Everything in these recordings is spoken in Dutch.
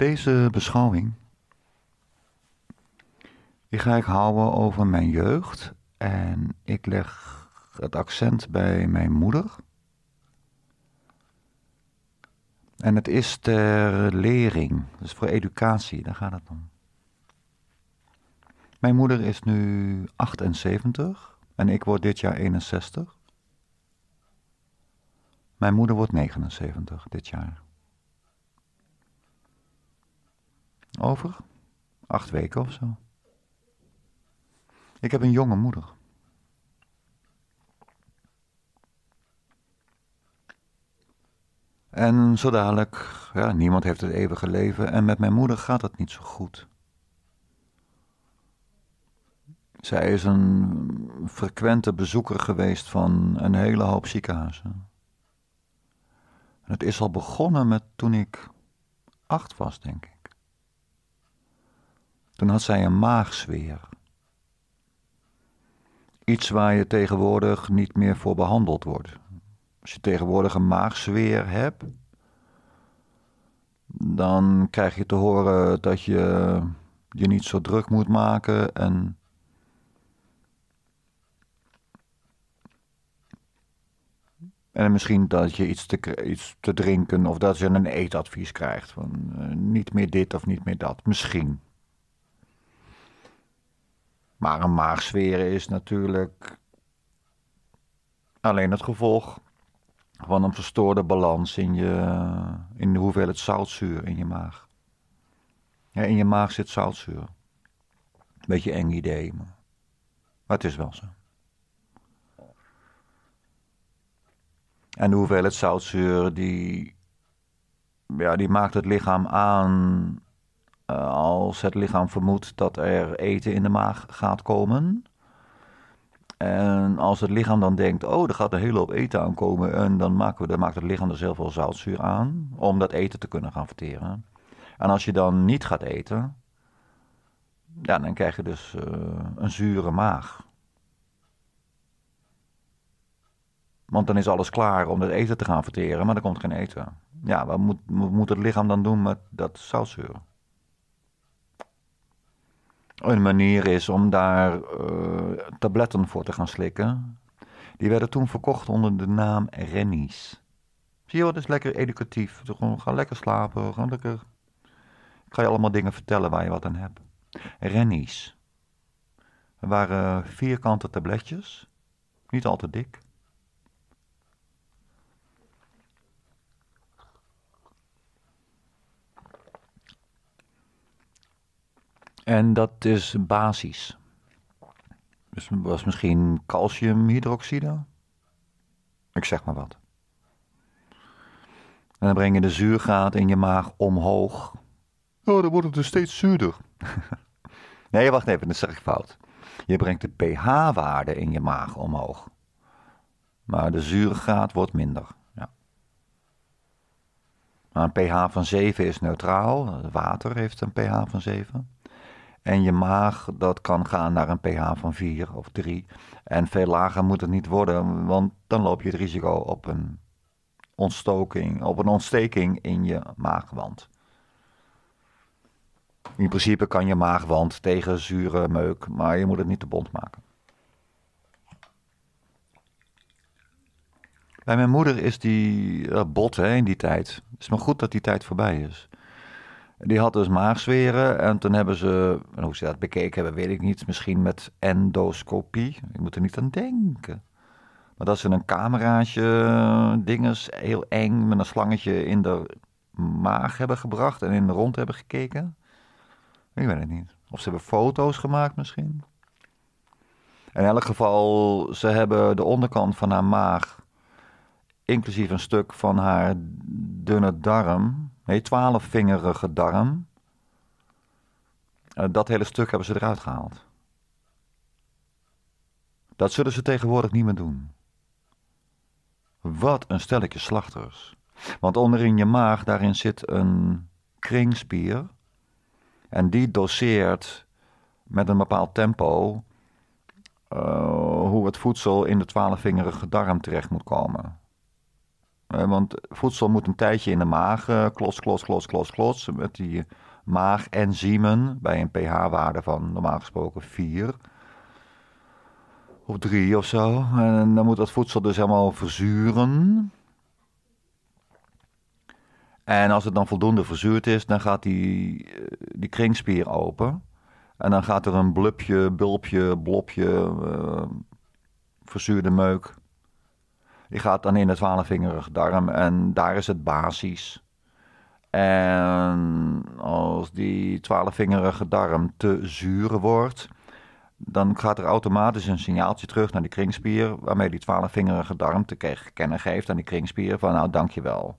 Deze beschouwing die ga ik houden over mijn jeugd en ik leg het accent bij mijn moeder. En het is ter lering, dus voor educatie, daar gaat het om. Mijn moeder is nu 78 en ik word dit jaar 61. Mijn moeder wordt 79 dit jaar. Over acht weken of zo. Ik heb een jonge moeder. En zo dadelijk, ja, niemand heeft het eeuwige leven en met mijn moeder gaat het niet zo goed. Zij is een frequente bezoeker geweest van een hele hoop ziekenhuizen. En het is al begonnen met toen ik acht was, denk ik. Toen had zij een maagsfeer. Iets waar je tegenwoordig niet meer voor behandeld wordt. Als je tegenwoordig een maagsfeer hebt, dan krijg je te horen dat je je niet zo druk moet maken en. En misschien dat je iets te, iets te drinken of dat je een eetadvies krijgt. Van, eh, niet meer dit of niet meer dat. Misschien. Maar een maagsfeer is natuurlijk alleen het gevolg van een verstoorde balans in, je, in de hoeveelheid zoutzuur in je maag. Ja, in je maag zit zoutzuur. Beetje eng idee, maar, het is wel zo. En de hoeveelheid zoutzuur die, ja, die maakt het lichaam aan eh, als het lichaam vermoedt dat er eten in de maag gaat komen. En als het lichaam dan denkt, oh, er gaat een hele hoop eten aankomen, en dan, maken we, dan maakt het lichaam er zelf wel zoutzuur aan om dat eten te kunnen gaan verteren. En als je dan niet gaat eten, ja, dan krijg je dus eh, een zure maag. Want dan is alles klaar om dat eten te gaan verteren, maar er komt geen eten. Ja, wat moet, moet het lichaam dan doen met dat zoutzuur? een manier is om daar eh, tabletten voor te gaan slikken. Die werden toen verkocht onder de naam Rennies. Zie je wat, is lekker educatief. Gewoon, ga lekker slapen, ga lekker... Ik ga je allemaal dingen vertellen waar je wat aan hebt. Rennies. Er waren vierkante tabletjes. Niet al te dik. En dat is basis. Dus was misschien calciumhydroxide? Ik zeg maar wat. En dan breng je de zuurgraad in je maag omhoog. Oh, dan wordt het dus steeds zuurder. nee, wacht even, dat zeg ik fout. Je brengt de pH-waarde in je maag omhoog. Maar de zuurgraad wordt minder. Ja. Maar een pH van 7 is neutraal. Water heeft een pH van 7. En je maag, dat kan gaan naar een pH van 4 of 3. En veel lager moet het niet worden, want dan loop je het risico op een ontstoking, op een ontsteking in je maagwand. In principe kan je maagwand tegen zure meuk, maar je moet het niet te bond maken. Bij mijn moeder is die eh, bot hè, in die tijd. Het is maar goed dat die tijd voorbij is. Die had dus maagzweren en toen hebben ze, hoe ze dat bekeken hebben, weet ik niet, misschien met endoscopie. Ik moet er niet aan denken. Maar dat ze een cameraatje, eh, dinges, heel eng, met een slangetje in de maag hebben gebracht en in de rond hebben gekeken. Ik weet het niet. Of ze hebben foto's gemaakt misschien. In elk geval, ze hebben de onderkant van haar maag, inclusief een stuk van haar dunne darm, nee, twaalfvingerige darm. Eh, dat hele stuk hebben ze eruit gehaald. Dat zullen ze tegenwoordig niet meer doen. Wat een stelletje slachters. Want onderin je maag, daarin zit een kringspier. En die doseert met een bepaald tempo eh, hoe het voedsel in de twaalfvingerige darm terecht moet komen. Eh, want voedsel moet een tijdje in de maag, eh, klos, klos, klos, klos, klos, met die maagenzymen bij een pH-waarde van normaal gesproken 4 of 3 of zo. En dan moet dat voedsel dus helemaal verzuren. En als het dan voldoende verzuurd is, dan gaat die, eh, die kringspier open. En dan gaat er een blubje, bulpje, blopje, uh, verzuurde meuk die gaat dan in de twaalfvingerige darm en daar is het basis. En als die twaalfvingerige darm te zuur wordt, dan gaat er automatisch een signaaltje terug naar die kringspier, waarmee die twaalfvingerige darm te kennen geeft aan die kringspier van nou dankjewel.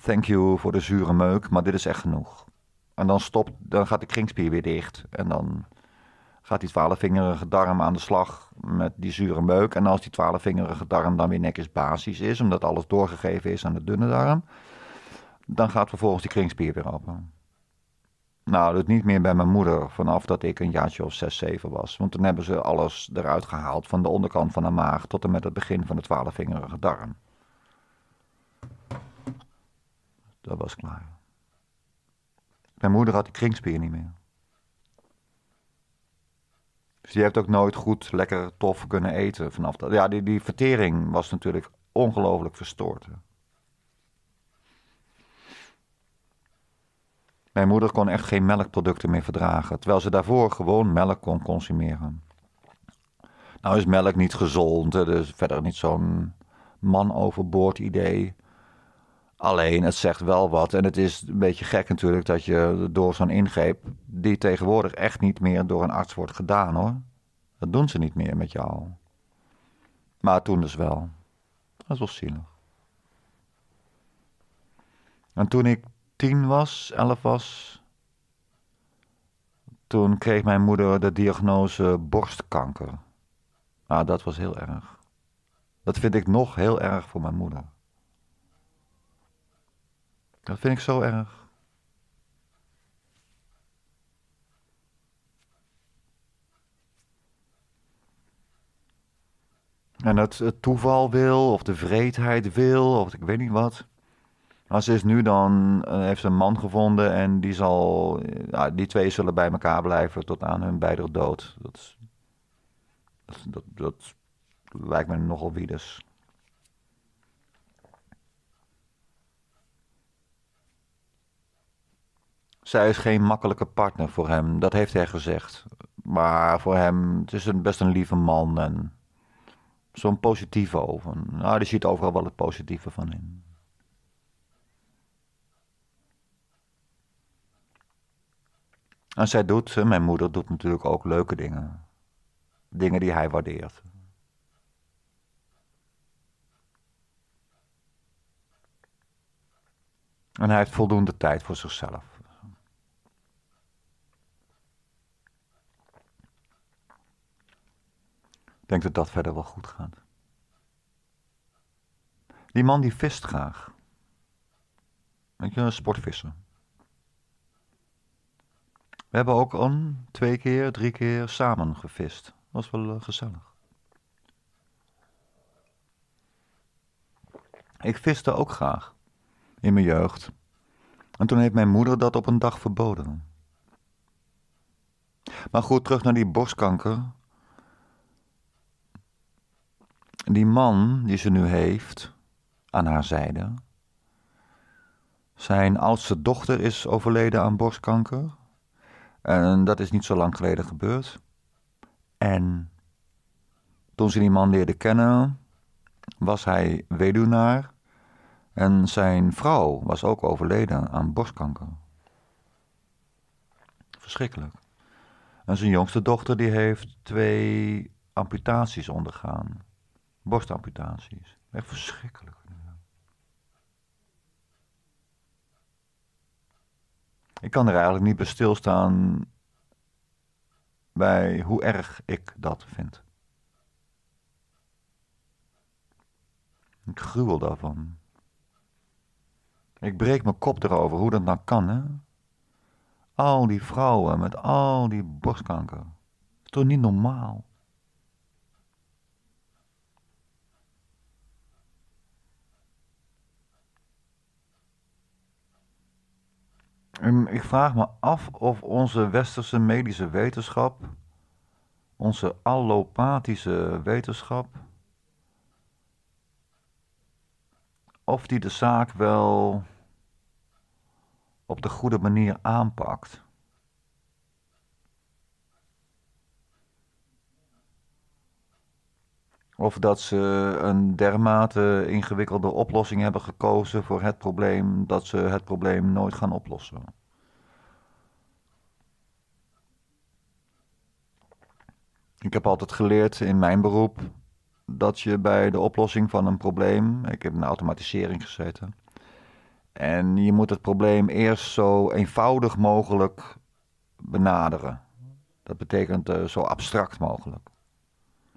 Thank you voor de zure meuk, maar dit is echt genoeg. En dan stopt, dan gaat de kringspier weer dicht en dan gaat die twaalfvingerige darm aan de slag met die zure meuk. En als die twaalfvingerige darm dan weer netjes basis is, omdat alles doorgegeven is aan de dunne darm, dan gaat vervolgens die kringspier weer open. Nou, dat niet meer bij mijn moeder vanaf dat ik een jaartje of 6, 7 was. Want toen hebben ze alles eruit gehaald, van de onderkant van de maag tot en met het begin van de twaalfvingerige darm. Dat was klaar. Mijn moeder had die kringspier niet meer. Dus die heeft ook nooit goed, lekker, tof kunnen eten vanaf dat. Ja, die, die vertering was natuurlijk ongelooflijk verstoord. Mijn moeder kon echt geen melkproducten meer verdragen, terwijl ze daarvoor gewoon melk kon consumeren. Nou is melk niet gezond, dus verder niet zo'n man overboord idee. Alleen het zegt wel wat. En het is een beetje gek natuurlijk dat je door zo'n ingreep, die tegenwoordig echt niet meer door een arts wordt gedaan hoor. Dat doen ze niet meer met jou. Maar toen dus wel. Dat is zielig. En toen ik tien was, elf was, toen kreeg mijn moeder de diagnose borstkanker. Nou, dat was heel erg. Dat vind ik nog heel erg voor mijn moeder. Dat vind ik zo erg. En het, het toeval wil, of de vreedheid wil, of ik weet niet wat. Maar ze is nu dan, eh, heeft ze een man gevonden en die zal, die twee zullen bij elkaar blijven tot aan hun beider dood. Dat, dat, dat lijkt me nogal wieders. Zij is geen makkelijke partner voor hem, dat heeft hij gezegd. Maar voor hem, het is een, best een lieve man en zo'n positieve Van, nou, die ziet overal wel het positieve van in. En zij doet, eh, mijn moeder doet natuurlijk ook leuke dingen. Dingen die hij waardeert. En hij heeft voldoende tijd voor zichzelf. denk dat dat verder wel goed gaat. Die man die vist graag. Weet je, een sportvisser. We hebben ook een, twee keer, drie keer samen gevist. Dat was wel eh, gezellig. Ik viste ook graag. In mijn jeugd. En toen heeft mijn moeder dat op een dag verboden. Maar goed, terug naar die borstkanker. En die man die ze nu heeft aan haar zijde, zijn oudste dochter is overleden aan borstkanker. En dat is niet zo lang geleden gebeurd. En toen ze die man leerde kennen, was hij weduwnaar. En zijn vrouw was ook overleden aan borstkanker. Verschrikkelijk. En zijn jongste dochter die heeft twee amputaties ondergaan borstamputaties. Echt verschrikkelijk. Ik kan er eigenlijk niet bij stilstaan bij hoe erg ik dat vind. Ik gruwel daarvan. Ik breek mijn kop erover hoe dat nou kan, hè? Al die vrouwen met al die borstkanker. het is toch niet normaal? Ehm, ik vraag me af of onze westerse medische wetenschap, onze allopathische wetenschap, of die de zaak wel op de goede manier aanpakt. Of dat ze een dermate ingewikkelde oplossing hebben gekozen voor het probleem dat ze het probleem nooit gaan oplossen. Ik heb altijd geleerd in mijn beroep dat je bij de oplossing van een probleem, ik heb in automatisering gezeten, en je moet het probleem eerst zo eenvoudig mogelijk benaderen. Dat betekent eh, zo abstract mogelijk.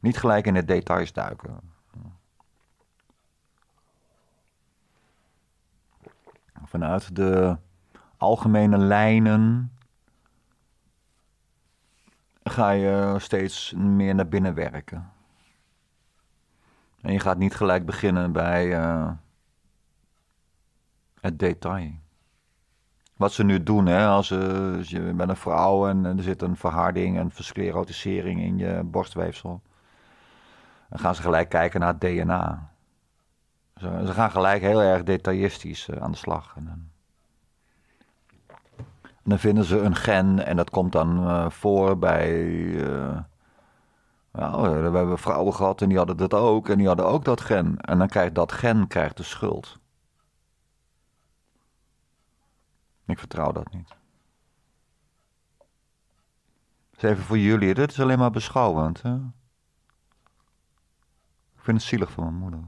Niet gelijk in de details duiken. Vanuit de algemene lijnen ga je steeds meer naar binnen werken. En je gaat niet gelijk beginnen bij eh, het detail. Wat ze nu doen, hè, als, eh, je bent een vrouw en er zit een verharding en versclerotisering in je borstweefsel. Dan gaan ze gelijk kijken naar het DNA. Ze, gaan gelijk heel erg detailistisch eh, aan de slag. En dan, vinden ze een gen en dat komt dan eh, voor bij. nou, we hebben vrouwen gehad en die hadden dat ook en die hadden ook dat gen. En dan krijgt dat gen krijgt de schuld. Ik vertrouw dat niet. Dat is even voor jullie, dit is alleen maar beschouwend. Hè? vind het zielig voor mijn moeder.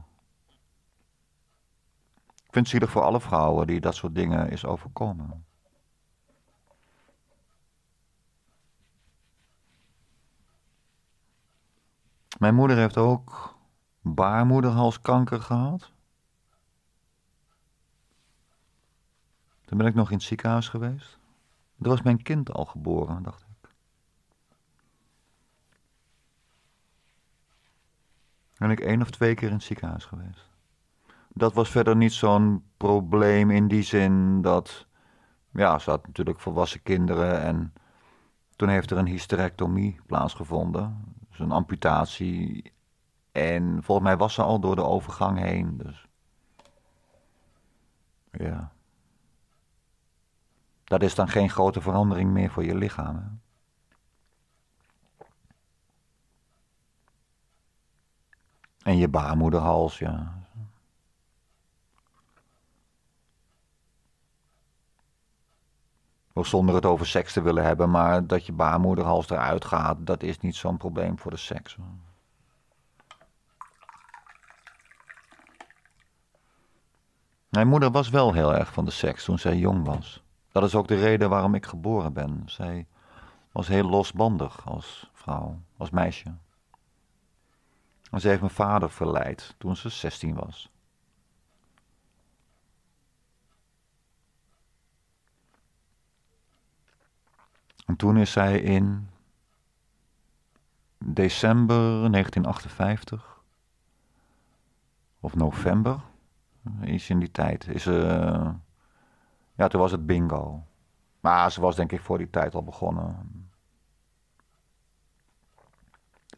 Ik vind het zielig voor alle vrouwen die dat soort dingen is overkomen. Mijn moeder heeft ook baarmoederhalskanker gehad. Toen ben ik nog in het ziekenhuis geweest. Er was mijn kind al geboren, dacht ik. ben ik één of twee keer in het ziekenhuis geweest. Dat was verder niet zo'n probleem in die zin dat. Ja, ze had natuurlijk volwassen kinderen en toen heeft er een hysterectomie plaatsgevonden. Dus een amputatie. En volgens mij was ze al door de overgang heen. Dus. Ja. Dat is dan geen grote verandering meer voor je lichaam. Hè? En je baarmoederhals, ja. Of zonder het over seks te willen hebben, maar dat je baarmoederhals eruit gaat, dat is niet zo'n probleem voor de seks. Mijn moeder was wel heel erg van de seks toen zij jong was. Dat is ook de reden waarom ik geboren ben. Zij was heel losbandig als vrouw, als meisje. Maar ze heeft mijn vader verleid toen ze 16 was. En toen is zij in december 1958 of november, iets in die tijd, is uh, ja, toen was het bingo. Maar ze was denk ik voor die tijd al begonnen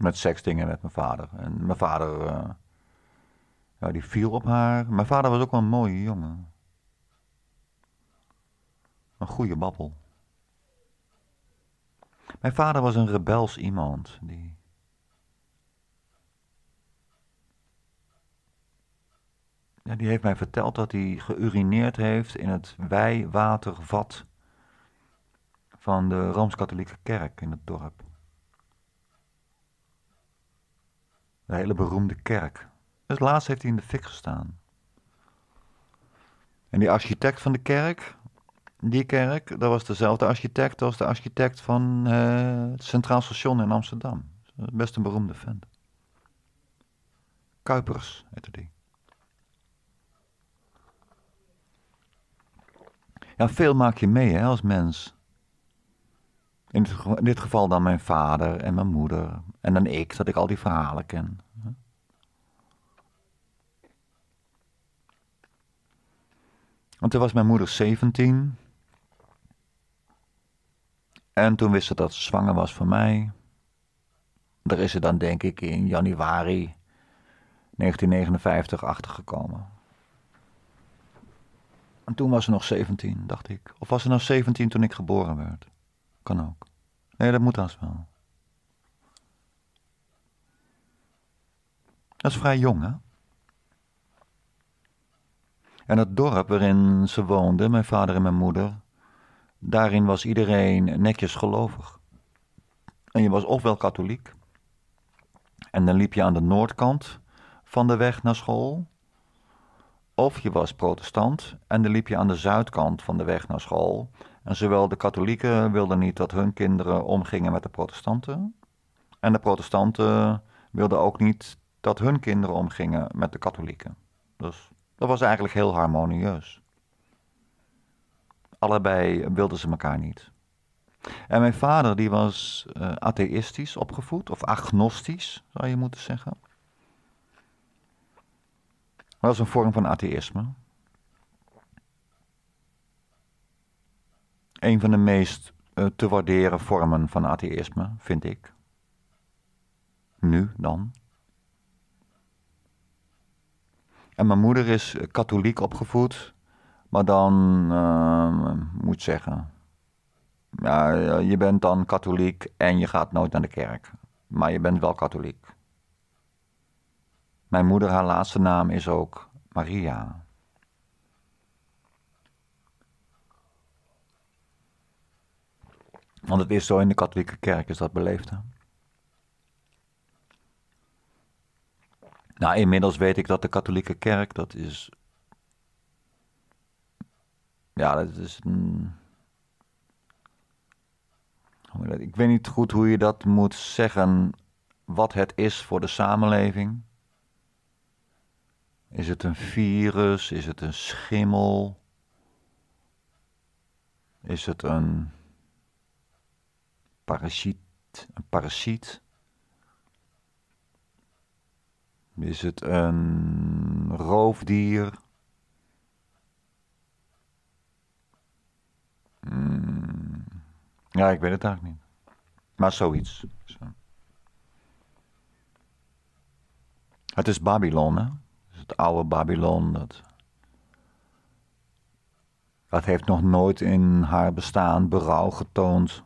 met seksdingen met mijn vader. En mijn vader, eh, ja, die viel op haar. Mijn vader was ook wel een mooie jongen. Een goede babbel. Mijn vader was een rebels iemand. Die... Ja, die heeft mij verteld dat hij geurineerd heeft in het wijwatervat van de Rooms-Katholieke Kerk in het dorp. De hele beroemde kerk. Het laatst heeft hij in de fik gestaan. En die architect van de kerk, die kerk, dat was dezelfde architect als de architect van eh, het Centraal Station in Amsterdam. Best een beroemde vent. Kuipers heette die. Ja, veel maak je mee hè, als mens. In, dit geval dan mijn vader en mijn moeder. En dan ik, dat ik al die verhalen ken. Want toen was mijn moeder 17. En toen wist ze dat ze zwanger was van mij. Daar is ze dan denk ik in januari 1959 achtergekomen. En toen was ze nog 17, dacht ik. Of was ze nou 17 toen ik geboren werd? Kan ook. Nee, dat moet als wel. Dat is vrij jong, hè? En het dorp waarin ze woonden, mijn vader en mijn moeder, daarin was iedereen netjes gelovig. En je was ofwel katholiek, en dan liep je aan de noordkant van de weg naar school, of je was protestant, en dan liep je aan de zuidkant van de weg naar school. En zowel de katholieken wilden niet dat hun kinderen omgingen met de protestanten. En de protestanten wilden ook niet dat hun kinderen omgingen met de katholieken. Dus dat was eigenlijk heel harmonieus. Allebei wilden ze elkaar niet. En mijn vader die was uh, atheïstisch opgevoed, of agnostisch zou je moeten zeggen. Dat was een vorm van atheïsme. een van de meest eh, te waarderen vormen van atheïsme, vind ik. Nu dan. En mijn moeder is eh, katholiek opgevoed, maar dan uh, moet zeggen. Ja, eh, je bent dan katholiek en je gaat nooit naar de kerk. Maar je bent wel katholiek. Mijn moeder, haar laatste naam is ook Maria. Want het is zo in de katholieke kerk, is dat beleefd. Hè? Nou, inmiddels weet ik dat de katholieke kerk, dat is. Ja, dat is. ik weet niet goed hoe je dat moet zeggen. Wat het is voor de samenleving. Is het een virus? Is het een schimmel? Is het een parasiet, een parasiet? Is het een roofdier? Hmm. Ja, ik weet het eigenlijk niet. Maar zoiets. Zo. Het is Babylon, hè? Het, het oude Babylon. Dat, dat heeft nog nooit in haar bestaan berouw getoond.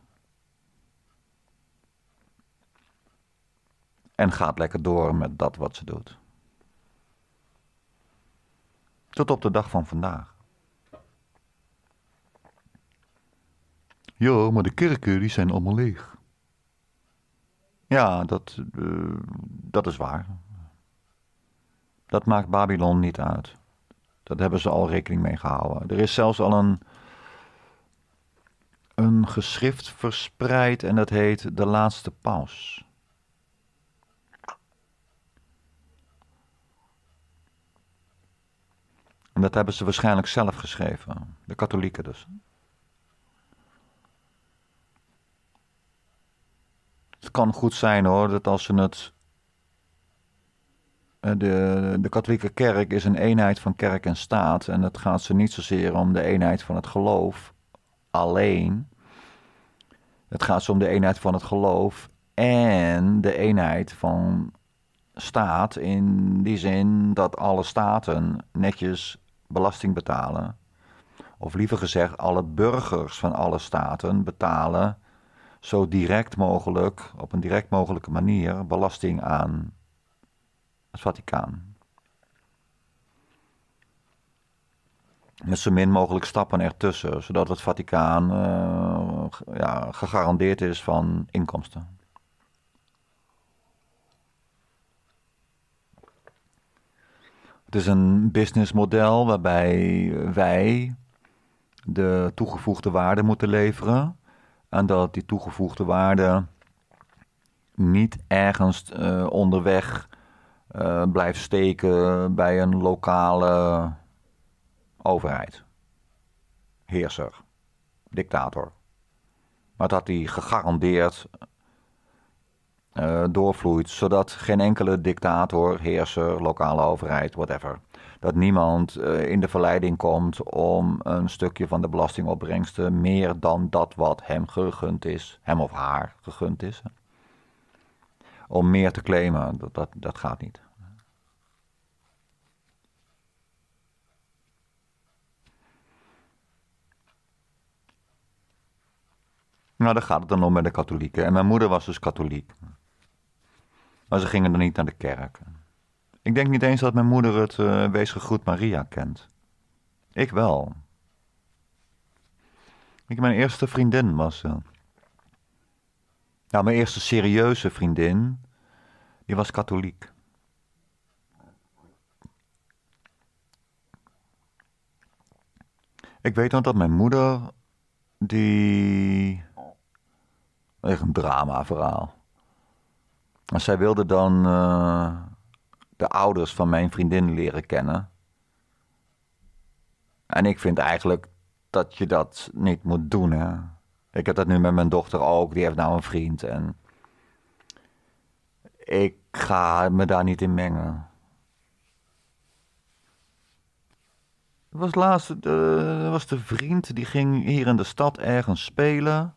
En gaat lekker door met dat wat ze doet. Tot op de dag van vandaag. Jo, maar de kerken die zijn allemaal leeg. Ja, dat, eh, dat is waar. Dat maakt Babylon niet uit. Dat hebben ze al rekening mee gehouden. Er is zelfs al een, een geschrift verspreid en dat heet De Laatste Paus. dat hebben ze waarschijnlijk zelf geschreven, de katholieken dus. Het kan goed zijn hoor, dat als ze het. Eh, de, de katholieke kerk is een eenheid van kerk en staat. En het gaat ze niet zozeer om de eenheid van het geloof alleen. Het gaat ze om de eenheid van het geloof en de eenheid van staat. In die zin dat alle staten netjes belasting betalen. Of liever gezegd, alle burgers van alle staten betalen zo direct mogelijk, op een direct mogelijke manier, belasting aan het Vaticaan. Met zo min mogelijk stappen ertussen, zodat het Vaticaan eh, ja, gegarandeerd is van inkomsten. Het is een businessmodel waarbij wij de toegevoegde waarde moeten leveren. En dat die toegevoegde waarde niet ergens eh, onderweg eh, blijft steken bij een lokale overheid. Heerser, dictator. Maar dat die gegarandeerd eh, doorvloeit, zodat geen enkele dictator, heerser, lokale overheid, whatever, dat niemand eh, in de verleiding komt om een stukje van de belastingopbrengsten eh, meer dan dat wat hem gegund is, hem of haar gegund is, om meer te claimen. Dat, dat, dat gaat niet. Nou, daar gaat het dan om met de katholieken. En mijn moeder was dus katholiek. Maar ze gingen dan niet naar de kerk. Ik denk niet eens dat mijn moeder het uh, Wees gegroet Maria kent. Ik wel. mijn eerste vriendin was. ze. Eh, nou, mijn eerste serieuze vriendin, die was katholiek. Ik weet nog dat mijn moeder, die... Echt een drama verhaal. Maar zij wilde dan eh, de ouders van mijn vriendin leren kennen. En ik vind eigenlijk dat je dat niet moet doen. Hè? Ik heb dat nu met mijn dochter ook, die heeft nou een vriend. En ik ga me daar niet in mengen. Er was laatst de, eh, was de vriend die ging hier in de stad ergens spelen.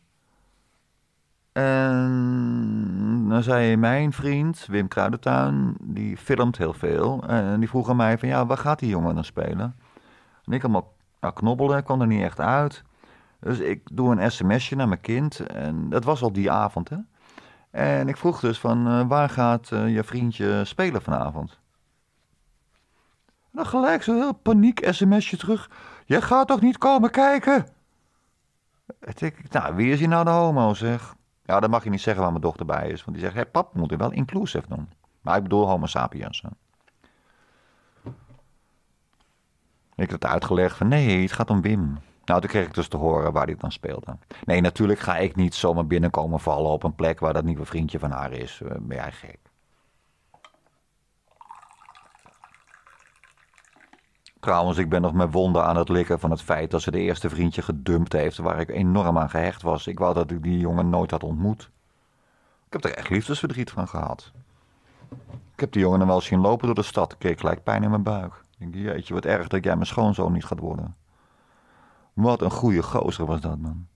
En dan zei mijn vriend, Wim Kruidentuin, die filmt heel veel. En die vroeg aan mij van, ja, waar gaat die jongen dan spelen? En ik allemaal knobbelen, kwam er niet echt uit. Dus ik doe een sms'je naar mijn kind. En dat was al die avond, hè. En ik vroeg dus van, eh, waar gaat eh, je vriendje spelen vanavond? En dan gelijk zo'n heel paniek sms'je terug. Je gaat toch niet komen kijken? Ik, nou, wie is hier nou de homo, zeg? Ja, dat mag je niet zeggen waar mijn dochter bij is. Want die zegt, hey, pap, moet er wel inclusief doen. Maar ik bedoel homo sapiens. Ik Ik had uitgelegd van nee, het gaat om Wim. Nou, toen kreeg ik dus te horen waar hij dan speelde. Nee, natuurlijk ga ik niet zomaar binnenkomen vallen op een plek waar dat nieuwe vriendje van haar is. Eh, ben jij gek? Trouwens, ik ben nog met wonden aan het likken van het feit dat ze de eerste vriendje gedumpt heeft waar ik enorm aan gehecht was. Ik wou dat ik die jongen nooit had ontmoet. Ik heb er echt liefdesverdriet van gehad. Ik heb die jongen dan wel zien lopen door de stad. Ik kreeg gelijk pijn in mijn buik. Ik denk, jeetje, wat erg dat jij mijn schoonzoon niet gaat worden. Wat een goede gozer was dat, man.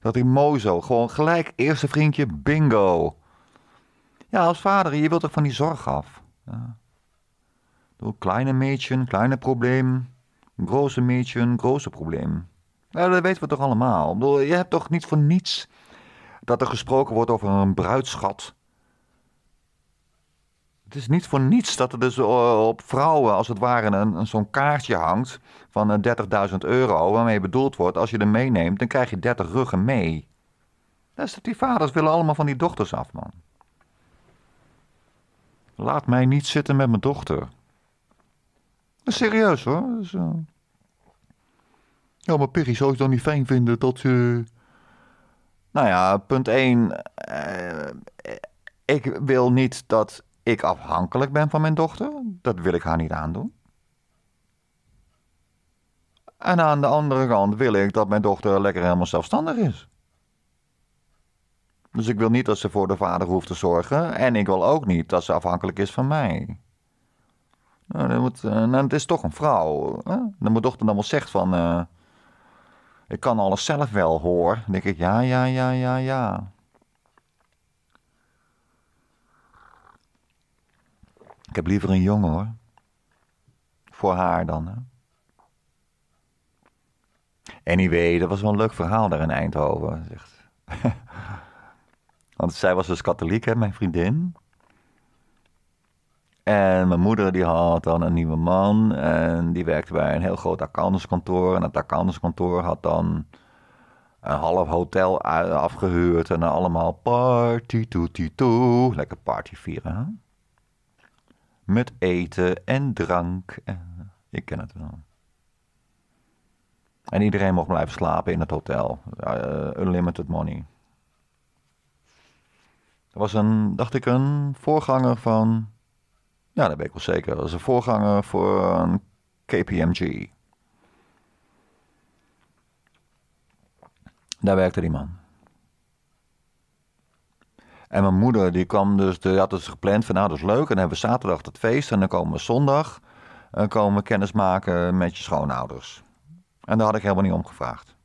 Dat die mozo, gewoon gelijk eerste vriendje, bingo. Ja, als vader, je wilt er van die zorg af. Ja. Kleine Mädchen, kleine probleem. Grote Mädchen, grote probleem. Nou, dat weten we toch allemaal. Ik bedoel, je hebt toch niet voor niets dat er gesproken wordt over een bruidschat. Het is niet voor niets dat er dus eh, op vrouwen als het ware een, zo'n kaartje hangt van 30.000 eh, euro, waarmee bedoeld wordt, als je er meeneemt, dan krijg je 30 ruggen mee. Dat is die vaders willen allemaal van die dochters af, man. Laat mij niet zitten met mijn dochter. Nou, serieus hoor. Eh, ja, maar Perry zou het dan niet fijn vinden dat je... Nou ja, punt 1. Eh, ik wil niet dat ik afhankelijk ben van mijn dochter. Dat wil ik haar niet aandoen. En aan de andere kant wil ik dat mijn dochter lekker helemaal zelfstandig is. Dus ik wil niet dat ze voor de vader hoeft te zorgen. En ik wil ook niet dat ze afhankelijk is van mij. Nou, dat moet, eh, nou, het is toch een vrouw. Hè? Dat mijn dochter dan wel zegt van... Eh, ik kan alles zelf wel, hoor. Dan denk ik, ja, ja, ja, ja, ja. Ik heb liever een jongen, hoor. Voor haar dan, hè. Anyway, dat was wel een leuk verhaal daar in Eindhoven. Zegt. Want zij was dus katholiek, hè, mijn vriendin. En mijn moeder die had dan een nieuwe man en die werkte bij een heel groot accountantskantoor. En dat accountantskantoor had dan een half hotel afgehuurd en dan allemaal party toet. toe. Lekker party vieren, Met eten en drank. Ik ken het wel. En iedereen mocht blijven slapen in het hotel. Eh, unlimited money. Dat was een, dacht ik, een voorganger van ja, dat weet ik wel zeker. Dat is een voorganger voor eh, een KPMG. Daar werkte die man. En mijn moeder die kwam dus, die had dus gepland van nou dat is leuk. En dan hebben we zaterdag het feest en dan komen we zondag en eh, komen kennis maken met je schoonouders. En daar had ik helemaal niet om gevraagd.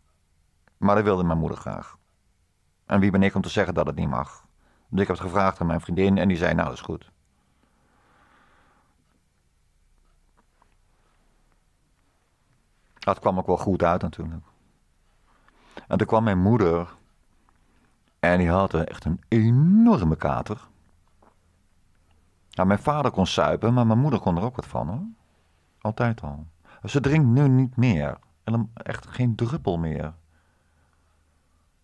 Maar dat wilde mijn moeder graag. En wie ben ik om te zeggen dat het niet mag? Dus ik heb het gevraagd aan mijn vriendin en die zei nou dat is goed. Dat kwam ook wel goed uit natuurlijk. En toen kwam mijn moeder. En die had echt een enorme kater. Nou, mijn vader kon suipen, maar mijn moeder kon er ook wat van hoor. Altijd al. Ze drinkt nu niet meer. Echt geen druppel meer.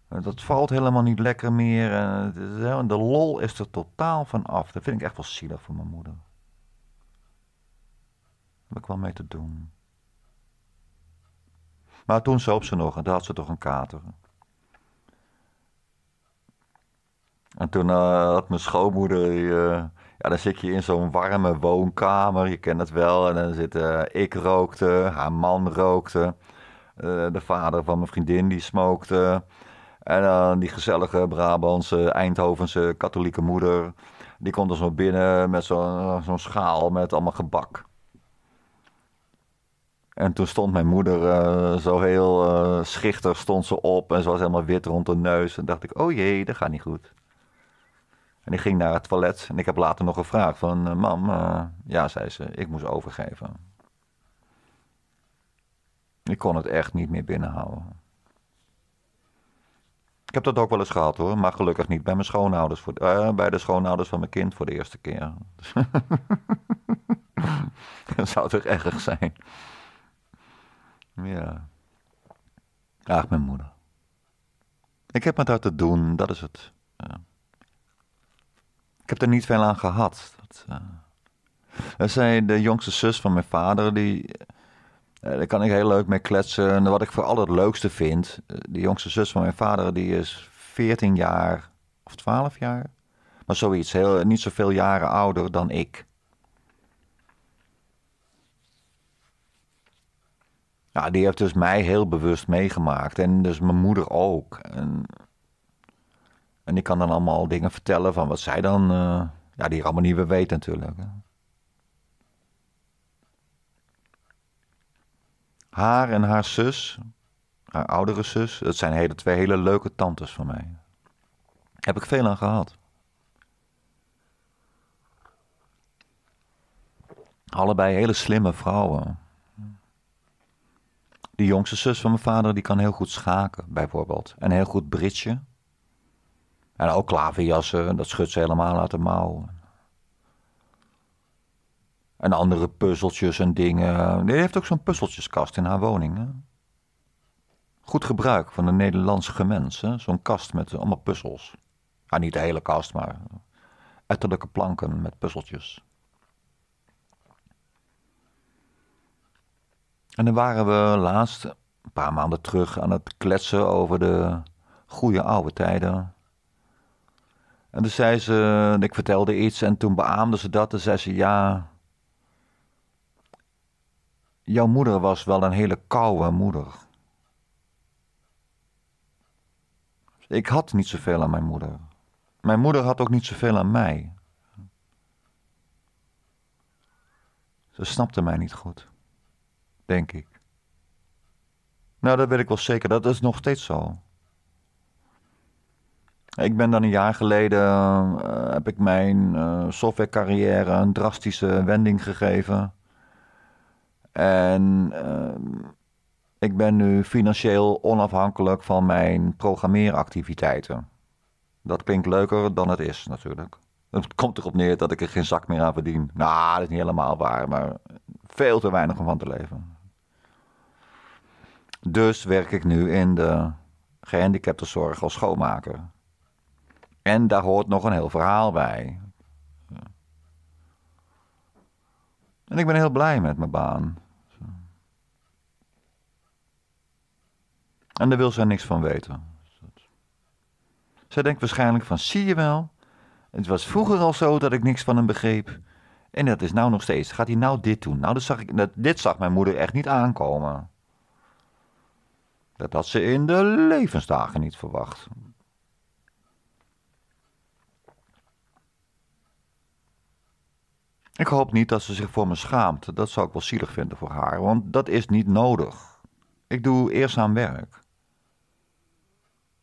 Eh, dat valt helemaal niet lekker meer. En eh, de lol is er totaal van af. Dat vind ik echt wel zielig voor mijn moeder. Heb ik mij te doen. Maar toen zoop ze nog en toen had ze toch een kater. En toen eh, had mijn schoonmoeder. Eh, ja, dan zit je in zo'n warme woonkamer, je kent het wel. En dan zit. Eh, ik rookte, haar man rookte. de vader van mijn vriendin die smookte. En dan die gezellige Brabantse, Eindhovense katholieke moeder. Die komt dan zo binnen met zo'n schaal met allemaal gebak. En toen stond mijn moeder eh, zo heel uh, schichtig stond ze op en ze was helemaal wit rond de neus. En dacht ik, oh jee, dat gaat niet goed. En ik ging naar het toilet en ik heb later nog gevraagd van, eh, mam, ja, zei ze, ik moest overgeven. Ik kon het echt niet meer binnenhouden. Ik heb dat ook wel eens gehad hoor, maar gelukkig niet bij mijn schoonouders, voor, bij de schoonouders van mijn kind voor de eerste keer. dat zou toch erg zijn. Ja. Ach, mijn moeder. Ik heb met haar te doen, dat is het. Eh. Ik heb er niet veel aan gehad. Dat, uh... de jongste zus van mijn vader, die... Eh, daar kan ik heel leuk mee kletsen. En wat ik vooral het leukste vind, de jongste zus van mijn vader, die is 14 jaar of 12 jaar. Maar zoiets, heel, niet zoveel jaren ouder dan ik. Ja, die heeft dus mij heel bewust meegemaakt. En dus mijn moeder ook. En, en ik kan dan allemaal dingen vertellen van wat zij dan. Eh, ja, die allemaal niet meer weet natuurlijk. Haar en haar zus, haar oudere zus, dat zijn hele, twee hele leuke tantes van mij. Heb ik veel aan gehad. Allebei hele slimme vrouwen. De jongste zus van mijn vader die kan heel goed schaken, bijvoorbeeld. En heel goed britsen. En ook klaverjassen, dat schudt ze helemaal uit de mouw. En andere puzzeltjes en dingen. Die heeft ook zo'n puzzeltjeskast in haar woning. Hè? Goed gebruik van een Nederlandse gemens. Zo'n kast met allemaal puzzels. Ja, niet de hele kast, maar etterlijke planken met puzzeltjes. En dan waren we laatst, een paar maanden terug, aan het kletsen over de goede oude tijden. En toen zei ze, ik vertelde iets en toen beaamde ze dat. En zei ze, ja, jouw moeder was wel een hele koude moeder. Ik had niet zoveel aan mijn moeder. Mijn moeder had ook niet zoveel aan mij. Ze snapte mij niet goed denk ik. Nou, dat weet ik wel zeker. Dat is nog steeds zo. Ik ben dan een jaar geleden, eh, heb ik mijn uh, softwarecarrière een drastische wending gegeven. En eh, ik ben nu financieel onafhankelijk van mijn programmeeractiviteiten. Dat klinkt leuker dan het is natuurlijk. Het komt erop neer dat ik er geen zak meer aan verdien. Nou, dat is niet helemaal waar, maar veel te weinig om van te leven. Dus werk ik nu in de gehandicaptenzorg als schoonmaker. En daar hoort nog een heel verhaal bij. En ik ben heel blij met mijn baan. En daar wil zij niks van weten. Zij denkt waarschijnlijk van, zie je wel, het was vroeger al zo dat ik niks van hem begreep. En dat is nou nog steeds. Gaat hij nou dit doen? Nou, dat zag ik, dat, dit zag mijn moeder echt niet aankomen. Dat had ze in de levensdagen niet verwacht. Ik hoop niet dat ze zich voor me schaamt. Dat zou ik wel zielig vinden voor haar, want dat is niet nodig. Ik doe eerst aan werk.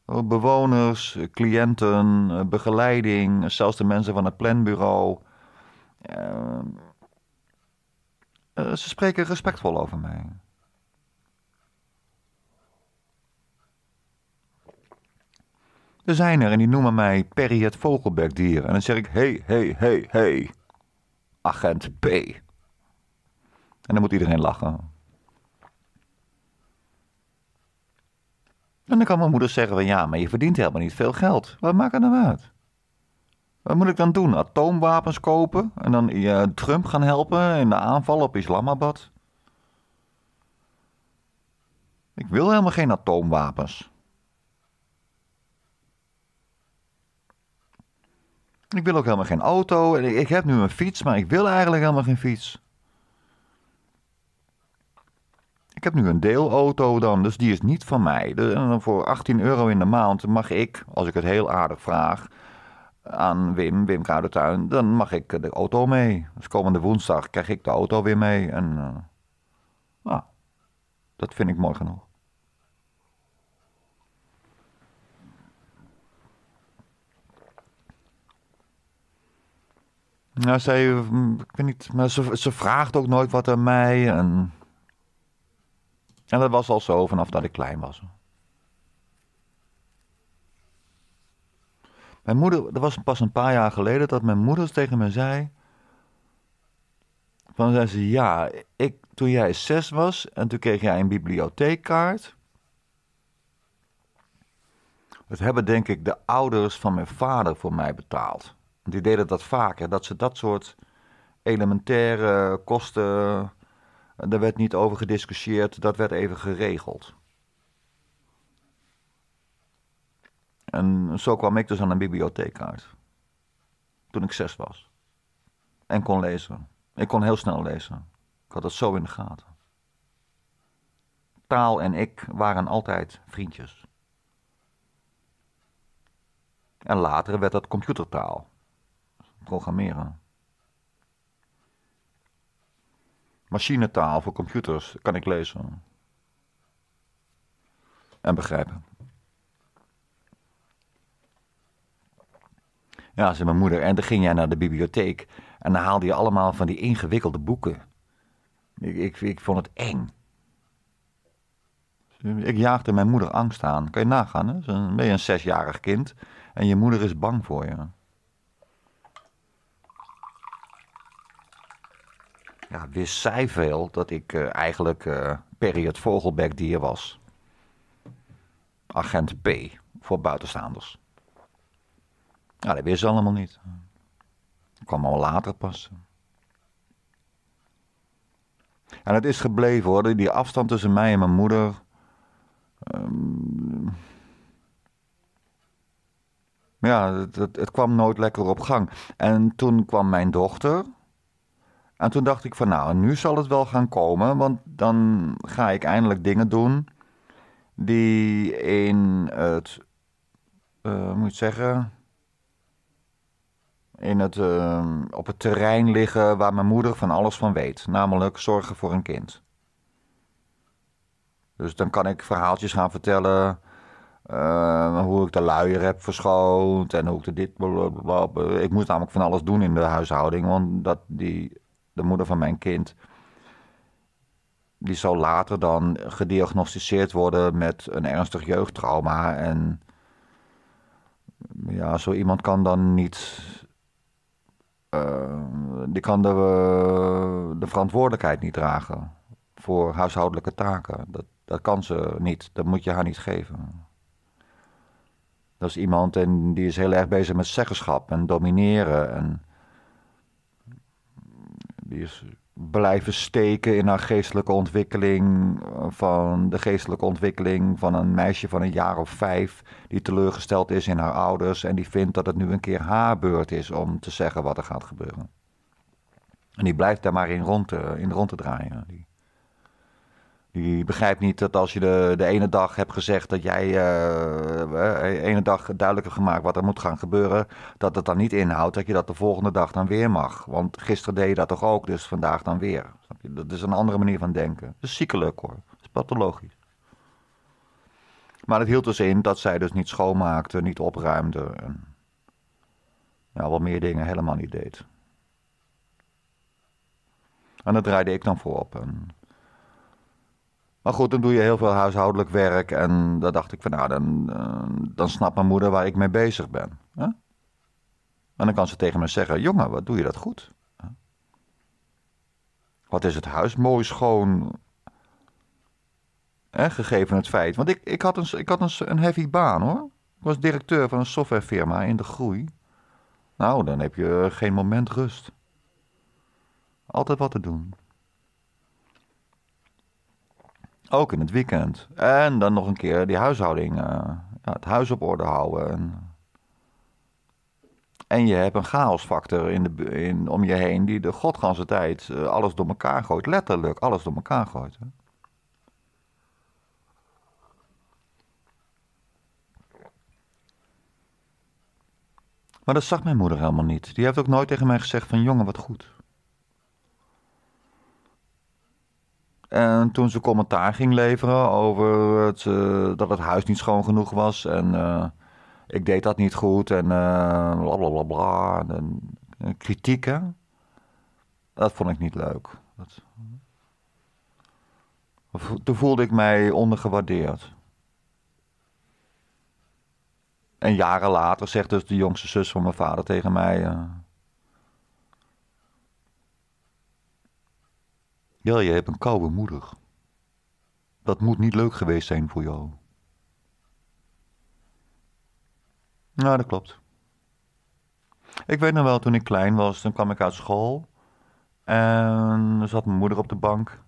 Oh, bewoners, cliënten, eh, begeleiding, zelfs de mensen van het planbureau. Eh, eh, ze spreken respectvol over mij. Er zijn er en die noemen mij Perry het vogelbekdier. En dan zeg ik: hey, hey, hey, hey. Agent B. En dan moet iedereen lachen. En dan kan mijn moeder zeggen: van ja, maar je verdient helemaal niet veel geld. Wat maakt het nou uit? Wat moet ik dan doen? Atoomwapens kopen en dan Trump gaan helpen in de aanval op Islamabad? Ik wil helemaal geen atoomwapens. Ik wil ook helemaal geen auto. Ik heb nu een fiets, maar ik wil eigenlijk helemaal geen fiets. Ik heb nu een deelauto dan, dus die is niet van mij. En eh, voor 18 euro in de maand mag ik, als ik het heel aardig vraag aan Wim, Wim Kruidentuin, dan mag ik de auto mee. Dus komende woensdag krijg ik de auto weer mee. En nou, dat vind ik mooi genoeg. Nou, zij, mm, ik weet niet, maar ze, vraagt ook nooit wat aan mij. En, en dat was al zo vanaf dat ik klein was. Mijn moeder, dat was pas een paar jaar geleden dat mijn moeder tegen me zei. Van zei ze, ja, ik, toen jij zes was en toen kreeg jij een bibliotheekkaart. Dat hebben denk ik de ouders van mijn vader voor mij betaald die deden dat vaker. Dat ze dat soort elementaire kosten. Daar werd niet over gediscussieerd, dat werd even geregeld. En zo kwam ik dus aan een bibliotheek uit. Toen ik zes was. En kon lezen. Ik kon heel snel lezen. Ik had het zo in de gaten. Taal en ik waren altijd vriendjes. En later werd dat computertaal programmeren. Machinetaal voor computers kan ik lezen. En begrijpen. Ja, zei mijn moeder. En dan ging jij naar de bibliotheek. En dan haalde je allemaal van die ingewikkelde boeken. Ik, ik, vond het eng. Ik jaagde mijn moeder angst aan. Kan je nagaan, hè? Dan ben je een zesjarig kind en je moeder is bang voor je. ja, wist zij veel dat ik eh, eigenlijk uh, eh, Perry het vogelbekdier was. Agent P voor buitenstaanders. Nou, dat wist ze allemaal niet. Dat kwam al later pas. En het is gebleven hoor, die afstand tussen mij en mijn moeder. Ehm, ja, het, het kwam nooit lekker op gang. En toen kwam mijn dochter. En toen dacht ik van nou, nu zal het wel gaan komen, want dan ga ik eindelijk dingen doen die in het, uh, moet zeggen, in het, ehm, op het terrein liggen waar mijn moeder van alles van weet, namelijk zorgen voor een kind. Dus dan kan ik verhaaltjes gaan vertellen. Eh, hoe ik de luier heb verschoond en hoe ik de dit. Ik moest namelijk van alles doen in de huishouding, want dat, die de moeder van mijn kind. Die zou later dan gediagnosticeerd worden met een ernstig jeugdtrauma. En ja, zo iemand kan dan niet. Eh, die kan de, de verantwoordelijkheid niet dragen voor huishoudelijke taken. Dat, dat kan ze niet. Dat moet je haar niet geven. Dat is iemand en die is heel erg bezig met zeggenschap en domineren. En die is blijven steken in haar geestelijke ontwikkeling. Eh, van de geestelijke ontwikkeling van een meisje van een jaar of vijf. Die teleurgesteld is in haar ouders. En die vindt dat het nu een keer haar beurt is om te zeggen wat er gaat gebeuren. En die blijft daar maar in rond te, in rond te draaien. Die begrijpt niet dat als je de, de ene dag hebt gezegd dat jij de eh, eh, eh, ene dag duidelijk hebt gemaakt wat er moet gaan gebeuren, dat dat dan niet inhoudt dat je dat de volgende dag dan weer mag. Want gisteren deed je dat toch ook, dus vandaag dan weer. Dat is een andere manier van denken. Dat is ziekelijk hoor. Dat is pathologisch. Maar het hield dus in dat zij dus niet schoonmaakte, niet opruimde en ja, wat meer dingen helemaal niet deed. En dat draaide ik dan voor op. En maar goed, dan doe je heel veel huishoudelijk werk. En daar dacht ik van, nou, dan, eh, dan snapt mijn moeder waar ik mee bezig ben. En dan kan ze tegen me zeggen, jongen, wat doe je dat goed? Wat is het huis mooi schoon? gegeven het feit. Want ik, ik had, een, ik had een, een heavy baan hoor. Ik was directeur van een softwarefirma in de groei. Nou, dan heb je geen moment rust. Altijd wat te doen. Ook in het weekend. En dan nog een keer die huishouding, eh, ja, het huis op orde houden. En, en je hebt een chaosfactor in de, in, om je heen die de godganse tijd eh, alles door elkaar gooit. Letterlijk alles door elkaar gooit. Hè? Maar dat zag mijn moeder helemaal niet. Die heeft ook nooit tegen mij gezegd van jongen, wat goed. En toen ze commentaar ging leveren over het, eh, dat het huis niet schoon genoeg was. En eh, ik deed dat niet goed. En blablabla. Eh, bla, bla, bla. kritieken. Dat vond ik niet leuk. Dat... Toen voelde ik mij ondergewaardeerd. En jaren later zegt dus de jongste zus van mijn vader tegen mij. Ja, je hebt een koude moeder. Dat moet niet leuk geweest zijn voor jou. Nou, dat klopt. Ik weet nog wel, toen ik klein was, dan kwam ik uit school. En zat mijn moeder op de bank.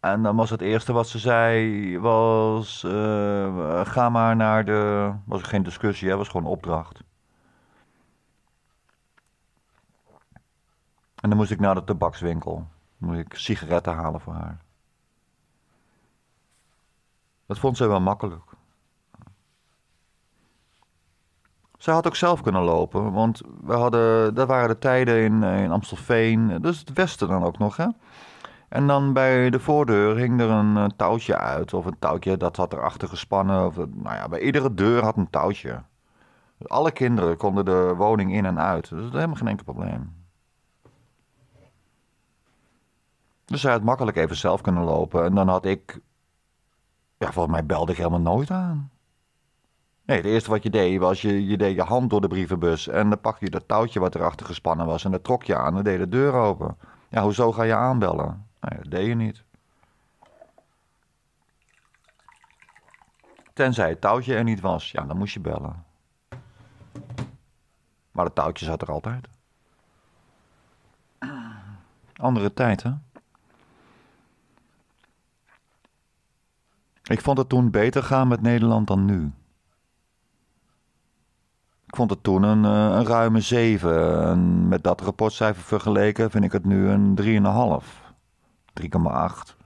En dan was het eerste wat ze zei, was, eh, ga maar naar de... was geen discussie, hè, was gewoon opdracht. En dan moest ik naar de tabakswinkel. Dan moest ik sigaretten halen voor haar. Dat vond ze wel makkelijk. Ze had ook zelf kunnen lopen, want we hadden, dat waren de tijden in, eh, in Amstelveen, dus het westen dan ook nog. Hè? En dan bij de voordeur hing er een eh, touwtje uit, of een touwtje dat had erachter gespannen. Of, eh, nou ja, bij iedere deur had een touwtje. alle kinderen konden de woning in en uit, dus dat was helemaal geen enkel probleem. Dus hij het makkelijk even zelf kunnen lopen. En dan had ik. Ja, volgens mij belde ik helemaal nooit aan. Nee, het eerste wat je deed was je, je deed je hand door de brievenbus. En dan pakte je dat touwtje wat erachter gespannen was. En dat trok je aan en deed de deur open. Ja, hoezo ga je aanbellen? Nee, nou dat deed je niet. Tenzij het touwtje er niet was. Ja, dan moest je bellen. Maar het touwtje zat er altijd. Andere tijd, hè? Ik vond het toen beter gaan met Nederland dan nu. Ik vond het toen een, eh, een ruime 7. En met dat rapportcijfer vergeleken vind ik het nu een 3,5. 3,8.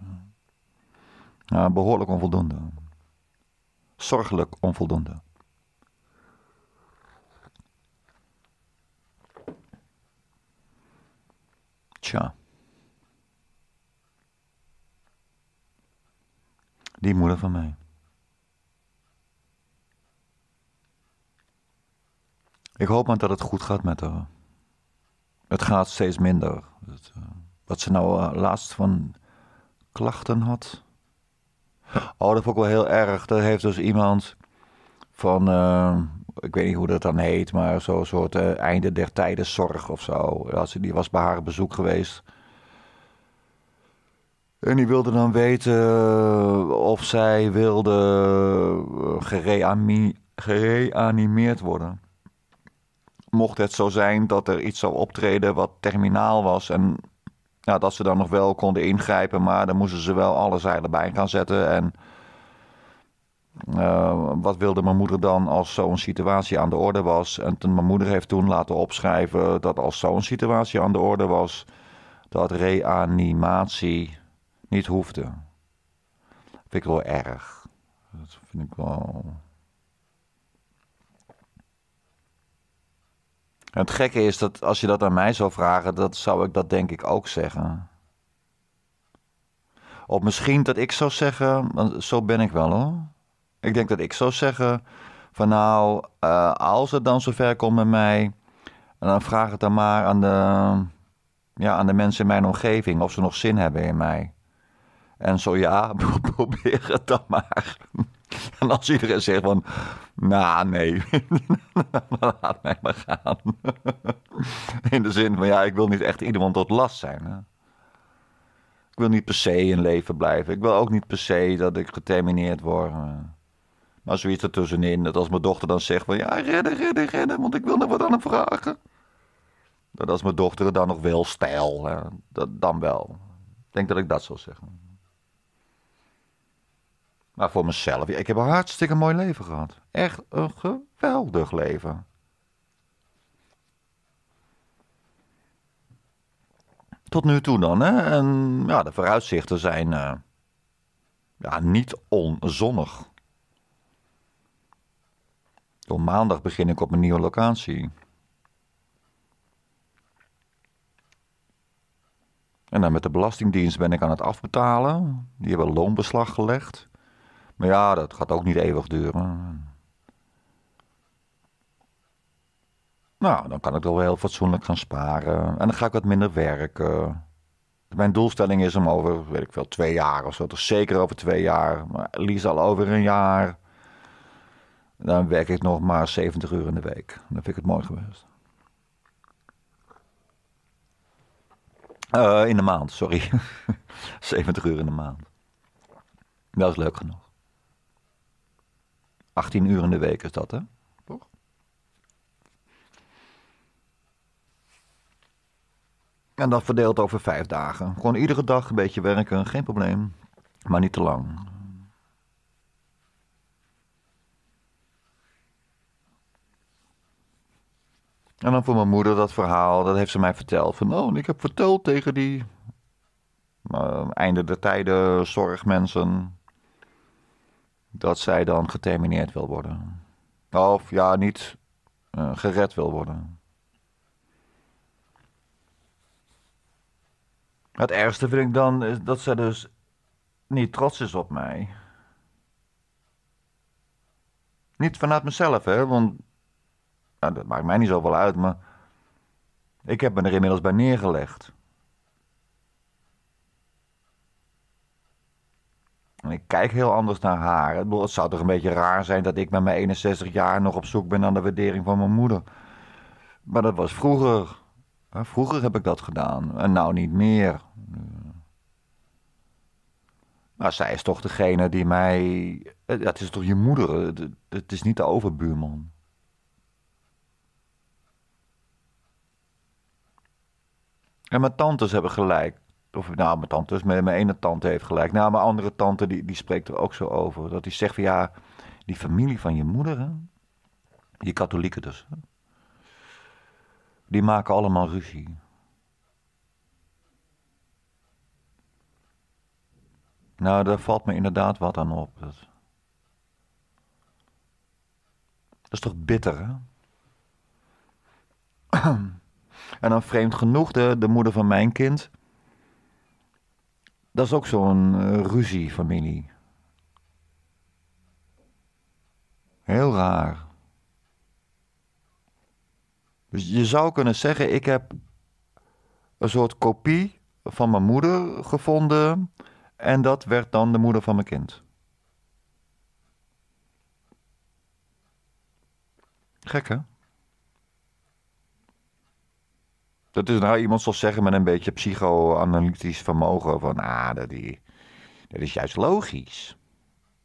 Ja, behoorlijk onvoldoende. Zorgelijk onvoldoende. Tja. die moeder van mij. Ik hoop maar dat het goed gaat met haar. Het gaat steeds minder. Eh, wat ze nou eh, laatst van klachten had. Oh, dat vond ik wel heel erg. Dat heeft dus iemand van, eh, ik weet niet hoe dat dan heet, maar zo'n soort einde der tijden zorg of zo. die was bij haar bezoek geweest. En die wilde dan weten eh, of zij wilde eh, gereanimeerd worden. Mocht het zo zijn dat er iets zou optreden wat terminaal was en dat ze dan nog wel konden ingrijpen, maar dan moesten ze wel alles zeilen bij gaan zetten. En eh, wat wilde mijn moeder dan als zo'n situatie aan de orde was? En mijn moeder heeft toen laten opschrijven dat als zo'n situatie aan de orde was, dat reanimatie niet hoefde. Dat vind ik wel erg. Dat vind ik wel. En het gekke is dat als je dat aan mij zou vragen, dat zou ik dat denk ik ook zeggen. Of misschien dat ik zou zeggen, want zo ben ik wel hoor. Ik denk dat ik zou zeggen van nou, eh, als het dan zover komt met mij, dan vraag het dan maar aan de, ja, aan de mensen in mijn omgeving of ze nog zin hebben in mij. En zo ja, probeer het dan maar. En als iedereen zegt van, nou nee, laat mij maar gaan. In de zin van, ja, ik wil niet echt iemand tot last zijn. Hè? Ik wil niet per se in leven blijven. Ik wil ook niet per se dat ik getermineerd word. Maar zoiets ertussenin, dat als mijn dochter dan zegt van, ja, redden, redden, redden, want ik wil nog wat aan hem vragen. Dat als mijn dochter dan nog wel stijl, hè? dat, dan wel. Ik denk dat ik dat zou zeggen. Maar voor mezelf, ik heb een hartstikke mooi leven gehad. Echt een geweldig leven. Tot nu toe dan, hè. En ja, de vooruitzichten zijn eh, ja, niet onzonnig. Door maandag begin ik op een nieuwe locatie. En dan met de Belastingdienst ben ik aan het afbetalen. Die hebben loonbeslag gelegd. Maar ja, dat gaat ook niet eeuwig duren. Nou, dan kan ik wel heel fatsoenlijk gaan sparen. En dan ga ik wat minder werken. Mijn doelstelling is om over, weet ik wel, twee jaar of zo. dus zeker over twee jaar. Maar liefst al over een jaar. Dan werk ik nog maar 70 uur in de week. Dan vind ik het mooi geweest. Eh, in de maand, sorry. 70 uur in de maand. Dat is leuk genoeg. 18 uur in de week is dat, hè? Toch? En dat verdeeld over vijf dagen. Gewoon iedere dag een beetje werken, geen probleem. Maar niet te lang. En dan voor mijn moeder dat verhaal, dat heeft ze mij verteld. Van, oh, ik heb verteld tegen die eh, einde der tijden zorgmensen dat zij dan getermineerd wil worden. Of ja, niet eh, gered wil worden. Het ergste vind ik dan is dat zij dus niet trots is op mij. Niet vanuit mezelf, hè, want nou, dat maakt mij niet zoveel uit, maar ik heb me er inmiddels bij neergelegd. Ik kijk heel anders naar haar. Het zou toch een beetje raar zijn dat ik met mijn 61 jaar nog op zoek ben naar de waardering van mijn moeder. Maar dat was vroeger. Vroeger heb ik dat gedaan. En nou niet meer. Maar zij is toch degene die mij. Het is toch je moeder? Het is niet de overbuurman. En mijn tantes hebben gelijk. Of nou, mijn tante, dus mijn, mijn ene tante heeft gelijk. Nou, mijn andere tante die, die spreekt er ook zo over. Dat die zegt van ja, die familie van je moeder, hè? die katholieken dus, die maken allemaal ruzie. Nou, daar valt me inderdaad wat aan op. Dat, dat is toch bitter, hè? en dan vreemd genoeg, de, de moeder van mijn kind dat is ook zo'n uh, ruziefamilie. Heel raar. Dus je zou kunnen zeggen: ik heb een soort kopie van mijn moeder gevonden. En dat werd dan de moeder van mijn kind. Gek hè? Dat is nou iemand zal zeggen met een beetje psychoanalytisch vermogen van, ah, dat, die, dat is juist logisch.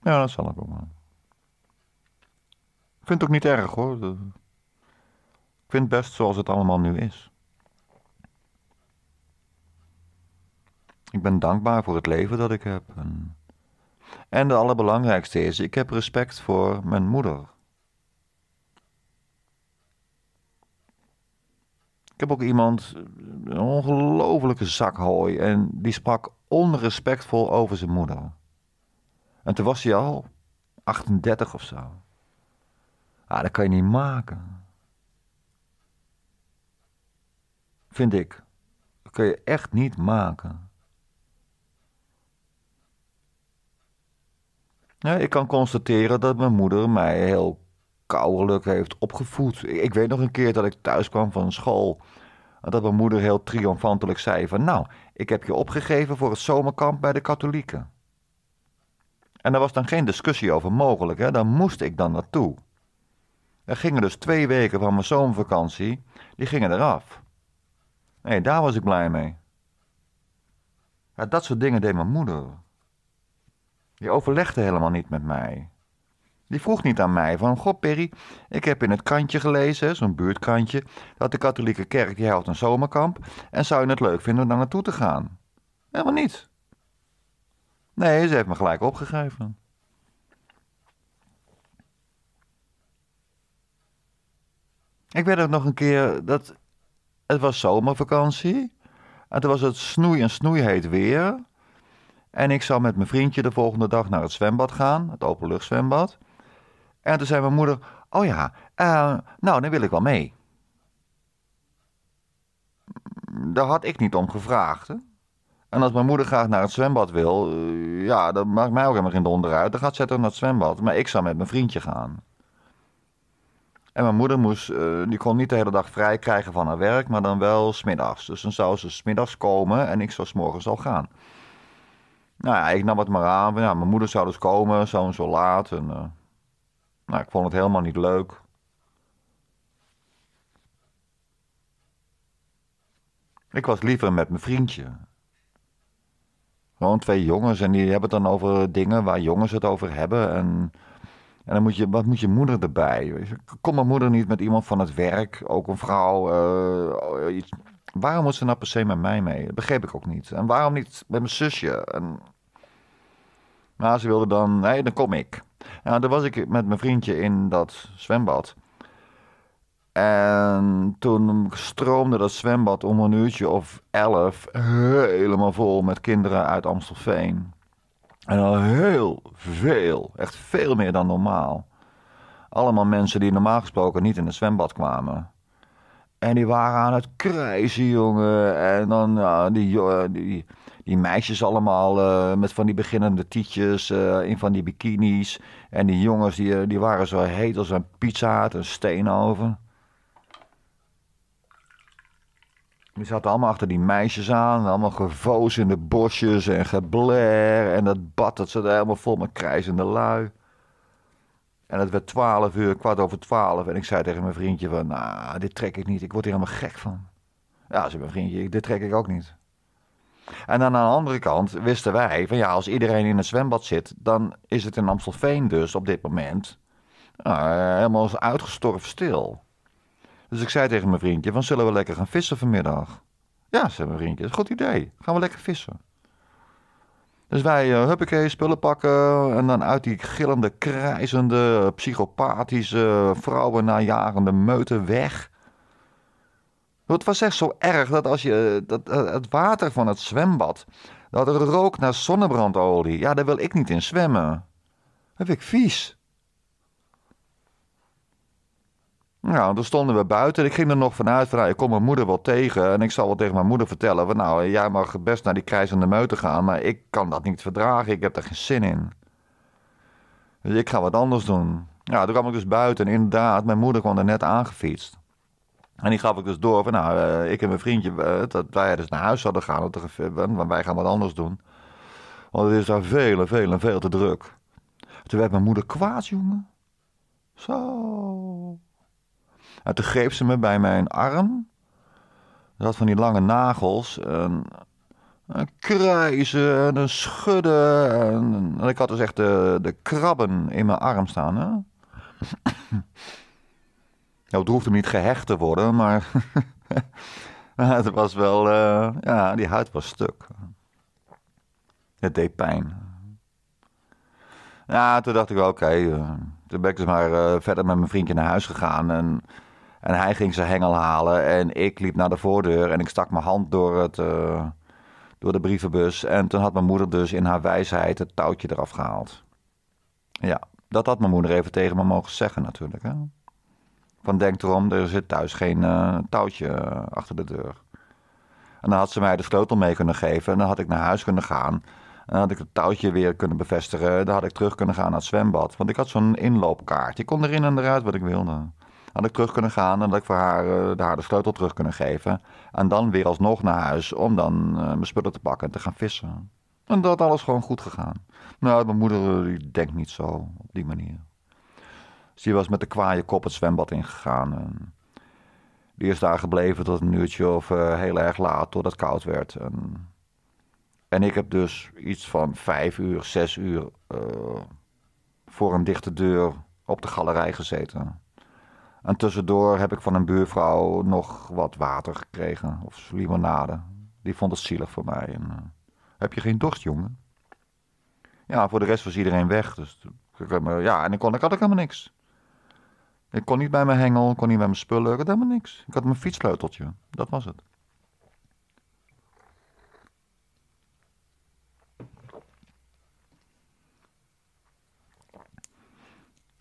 Ja, dat zal ik ook wel. Ik vind het ook niet erg hoor. Ik vind het best zoals het allemaal nu is. Ik ben dankbaar voor het leven dat ik heb. En, en het allerbelangrijkste is, ik heb respect voor mijn moeder. Ik heb ook iemand, een ongelofelijke zakhooi, en die sprak onrespectvol over zijn moeder. En toen was hij al 38 of zo. Ah, dat kan je niet maken. Vind ik. Dat kun je echt niet maken. Ja, ik kan constateren dat mijn moeder mij heel kouwelijk heeft opgevoed. Ik, weet nog een keer dat ik thuis kwam van school. dat mijn moeder heel triomfantelijk zei van... nou, ik heb je opgegeven voor het zomerkamp bij de katholieken. En daar was dan geen discussie over mogelijk, hè? daar moest ik dan naartoe. Er gingen dus twee weken van mijn zomervakantie, die gingen eraf. Nee, daar was ik blij mee. dat soort dingen deed mijn moeder. Die overlegde helemaal niet met mij. Die vroeg niet aan mij van, god Perry, ik heb in het krantje gelezen, zo'n buurtkrantje, dat de katholieke kerk die houdt een zomerkamp en zou je het leuk vinden om daar naartoe te gaan? Helemaal niet. Nee, ze heeft me gelijk opgegeven. Ik weet ook nog een keer dat het was zomervakantie. En toen was het snoei en snoeiheet weer. En ik zou met mijn vriendje de volgende dag naar het zwembad gaan, het openluchtzwembad. En toen zei mijn moeder: Oh ja, eh, nou dan wil ik wel mee. Daar had ik niet om gevraagd. Hè? En als mijn moeder graag naar het zwembad wil, uh, ja, dat maakt mij ook helemaal geen donder uit. Dan gaat ze toch naar het zwembad. Maar ik zou met mijn vriendje gaan. En mijn moeder moest, eh, die kon niet de hele dag vrij krijgen van haar werk, maar dan wel smiddags. Dus dan zou ze smiddags komen en ik zou s'morgens al gaan. Nou ja, ik nam het maar aan. mijn moeder zou dus komen, zo en zo laat. En, nou, ik vond het helemaal niet leuk. Ik was liever met mijn vriendje. Gewoon twee jongens en die hebben het dan over dingen waar jongens het over hebben. En, en dan moet je, wat moet je moeder erbij? Kom mijn moeder niet met iemand van het werk, ook een vrouw. Eh, iets. Waarom moet ze nou per se met mij mee? Dat begreep ik ook niet. En waarom niet met mijn zusje? En... Maar nou, ze wilde dan, nee, dan kom ik. Ja, daar was ik met mijn vriendje in dat zwembad. En toen stroomde dat zwembad om een uurtje of elf helemaal vol met kinderen uit Amstelveen. En al heel veel, echt veel meer dan normaal. Allemaal mensen die normaal gesproken niet in het zwembad kwamen. En die waren aan het krijzen, jongen. En dan, ja, die, eh, die, die meisjes allemaal eh, met van die beginnende tietjes uh, in van die bikinis. En die jongens die, eh, die waren zo heet als een pizza uit een steenoven. Die zaten allemaal achter die meisjes aan. Allemaal gevoos in de bosjes en gebler. En dat bad, dat zat helemaal vol met krijzende lui. En het werd twaalf uur, kwart over twaalf. En ik zei tegen mijn vriendje van, nou, dit trek ik niet. Ik word hier helemaal gek van. Ja, ze mijn vriendje, dit trek ik ook niet. En dan aan de andere kant wisten wij van ja, als iedereen in het zwembad zit, dan is het in Amstelveen dus op dit moment eh, helemaal uitgestorven stil. Dus ik zei tegen mijn vriendje: van zullen we lekker gaan vissen vanmiddag? Ja, zei mijn vriendje, goed idee. Gaan we lekker vissen. Dus wij, uh, huppakee, spullen pakken. En dan uit die gillende, krijzende, psychopathische, vrouwen najagende meute weg. Het was echt zo erg dat als je eh, dat, eh, het water van het zwembad, dat er rook naar zonnebrandolie. Ja, daar wil ik niet in zwemmen. Dat vind ik vies. Nou, toen stonden we buiten. Ik ging er nog vanuit van, nou, ik kom mijn moeder wel tegen. En ik zal wel tegen mijn moeder vertellen. nou, jij mag best naar die krijzende meute gaan. Maar ik kan dat niet verdragen. Ik heb daar geen zin in. Dus ik ga wat anders doen. Ja, toen kwam ik dus buiten. inderdaad, mijn moeder kwam er net aangefietst. En die gaf ik dus door van, nou, eh, ik en mijn vriendje, eh, dat wij dus naar huis zouden gaan, want wij gaan wat anders doen. Want het is daar veel en veel en veel te druk. Toen werd mijn moeder kwaad, jongen. Zo. En toen greep ze me bij mijn arm. Dat had van die lange nagels. En, en kruisen en een schudden. En, en, ik had dus echt de, de krabben in mijn arm staan. Hè? Nou, het hoefde hem niet gehecht te worden, maar het was wel, eh, ja, die huid was stuk. Het deed pijn. Ja, toen dacht ik, wel, oké, eh, toen ben ik dus maar eh, verder met mijn vriendje naar huis gegaan. En, en hij ging zijn hengel halen en ik liep naar de voordeur en ik stak mijn hand door, het, door de brievenbus. En toen had mijn moeder dus in haar wijsheid het touwtje eraf gehaald. Ja, dat had mijn moeder even tegen me mogen zeggen natuurlijk, hè. Van denk erom, er zit thuis geen eh, touwtje eh, achter de deur. En dan had ze mij de sleutel mee kunnen geven. En dan had ik naar huis kunnen gaan. En dan had ik het touwtje weer kunnen bevestigen. Dan had ik terug kunnen gaan naar het zwembad. Want ik had zo'n inloopkaart. Ik kon erin en eruit wat ik wilde. Dan had ik terug kunnen gaan en had ik voor haar, eh, haar de sleutel terug kunnen geven. En dan weer alsnog naar huis om dan mijn spullen te pakken en te gaan vissen. En dat had alles gewoon goed gegaan. Nou, mijn moeder die denkt niet zo op die manier. Dus die was met de kwaaie kop het zwembad ingegaan. En die is daar gebleven tot een uurtje of eh, heel erg laat, totdat het koud werd. En, en, ik heb dus iets van vijf uur, zes uur eh, voor een dichte deur op de galerij gezeten. En tussendoor heb ik van een buurvrouw nog wat water gekregen, of limonade. Die vond het zielig voor mij. En, eh, heb je geen dorst, jongen? Ja, voor de rest was iedereen weg. Dus ja, en ik kon, ik had ik helemaal niks. Ik kon niet bij mijn hengel, kon niet bij mijn spullen, ik had helemaal niks. Ik had mijn fietssleuteltje, dat was het.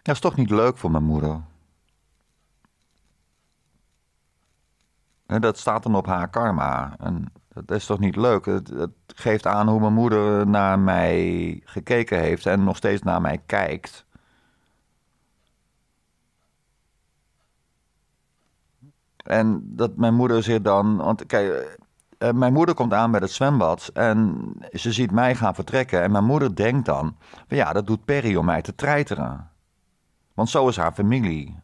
Dat is toch niet leuk voor mijn moeder. En dat staat dan op haar karma. En dat is toch niet leuk? het, geeft aan hoe mijn moeder naar mij gekeken heeft en nog steeds naar mij kijkt. En dat mijn moeder zich dan. Want kijk, eh, eh, mijn moeder komt aan bij het zwembad en ze ziet mij gaan vertrekken. En mijn moeder denkt dan: van ja, dat doet Perry om mij te treiteren. Want zo is haar familie.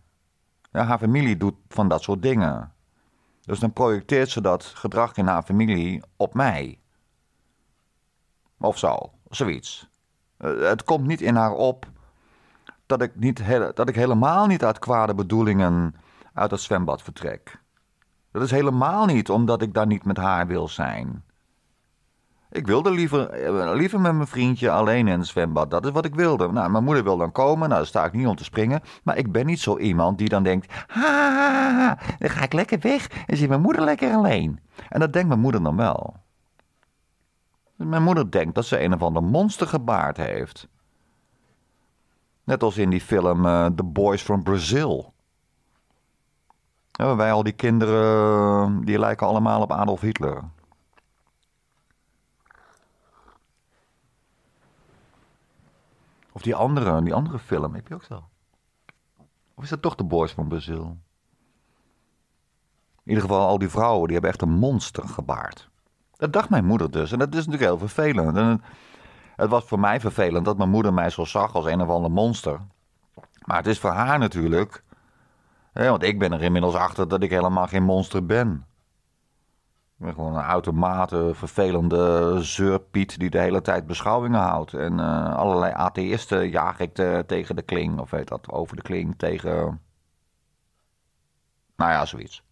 Ja, haar familie doet van dat soort dingen. Dus dan projecteert ze dat gedrag in haar familie op mij. Of zo, zoiets. Eh, het komt niet in haar op dat ik, niet dat ik helemaal niet uit kwade bedoelingen uit dat zwembad vertrek. Dat is helemaal niet omdat ik daar niet met haar wil zijn. Ik wilde liever, eh, liever met mijn vriendje alleen in het zwembad. Dat is wat ik wilde. Nou, mijn moeder wil dan komen. Nou, daar sta ik niet om te springen. Maar ik ben niet zo iemand die dan denkt... Ha, dan ga ik lekker weg en zit mijn moeder lekker alleen. En dat denkt mijn moeder dan wel. Mijn moeder denkt dat ze een of ander monster gebaard heeft. Net als in die film eh, The Boys from Brazil wij al die kinderen, die lijken allemaal op Adolf Hitler. Of die andere, die andere film, heb je ook zo? Of is dat toch de Boys van Brazil? In ieder geval, al die vrouwen, die hebben echt een monster gebaard. Dat dacht mijn moeder dus. En dat is natuurlijk heel vervelend. En het was voor mij vervelend dat mijn moeder mij zo zag als een of ander monster. Maar het is voor haar natuurlijk want ik ben er inmiddels achter dat ik helemaal geen monster ben. Ik ben gewoon een automate, vervelende zeurpiet die de hele tijd beschouwingen houdt. En eh, allerlei atheïsten jaag ik tegen de kling, of weet dat, over de kling, tegen... Nou ja, zoiets.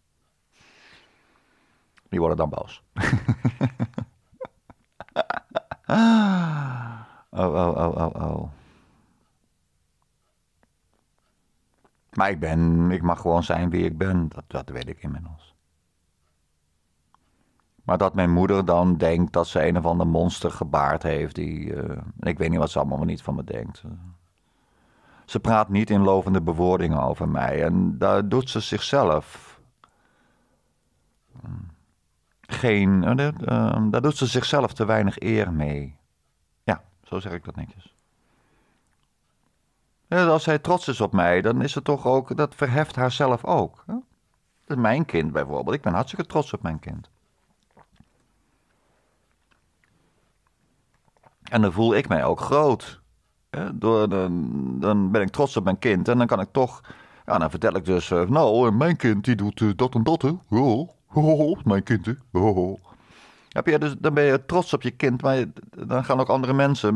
Die worden dan boos. oh, oh, oh, oh, oh. Maar ik, ben, ik mag gewoon zijn wie ik ben, dat, dat weet ik inmiddels. Maar dat mijn moeder dan denkt dat ze een of ander monster gebaard heeft. Die, eh, ik weet niet wat ze allemaal niet van me denkt. Ze praat niet in lovende bewoordingen over mij en daar doet ze zichzelf eh, geen. Uh, daar doet ze zichzelf te weinig eer mee. Ja, zo zeg ik dat netjes als zij trots is op mij, dan is het toch ook, dat verheft haarzelf ook. Dat is mijn kind bijvoorbeeld. Ik ben hartstikke trots op mijn kind. En dan voel ik mij ook groot. dan, ben ik trots op mijn kind en dan kan ik toch. Ja, dan vertel ik dus, eh, nou, eh, mijn kind die doet eh, dat en dat, Oh, mijn kind, Heb je, dus, dan ben je trots op je kind, maar dan gaan ook andere mensen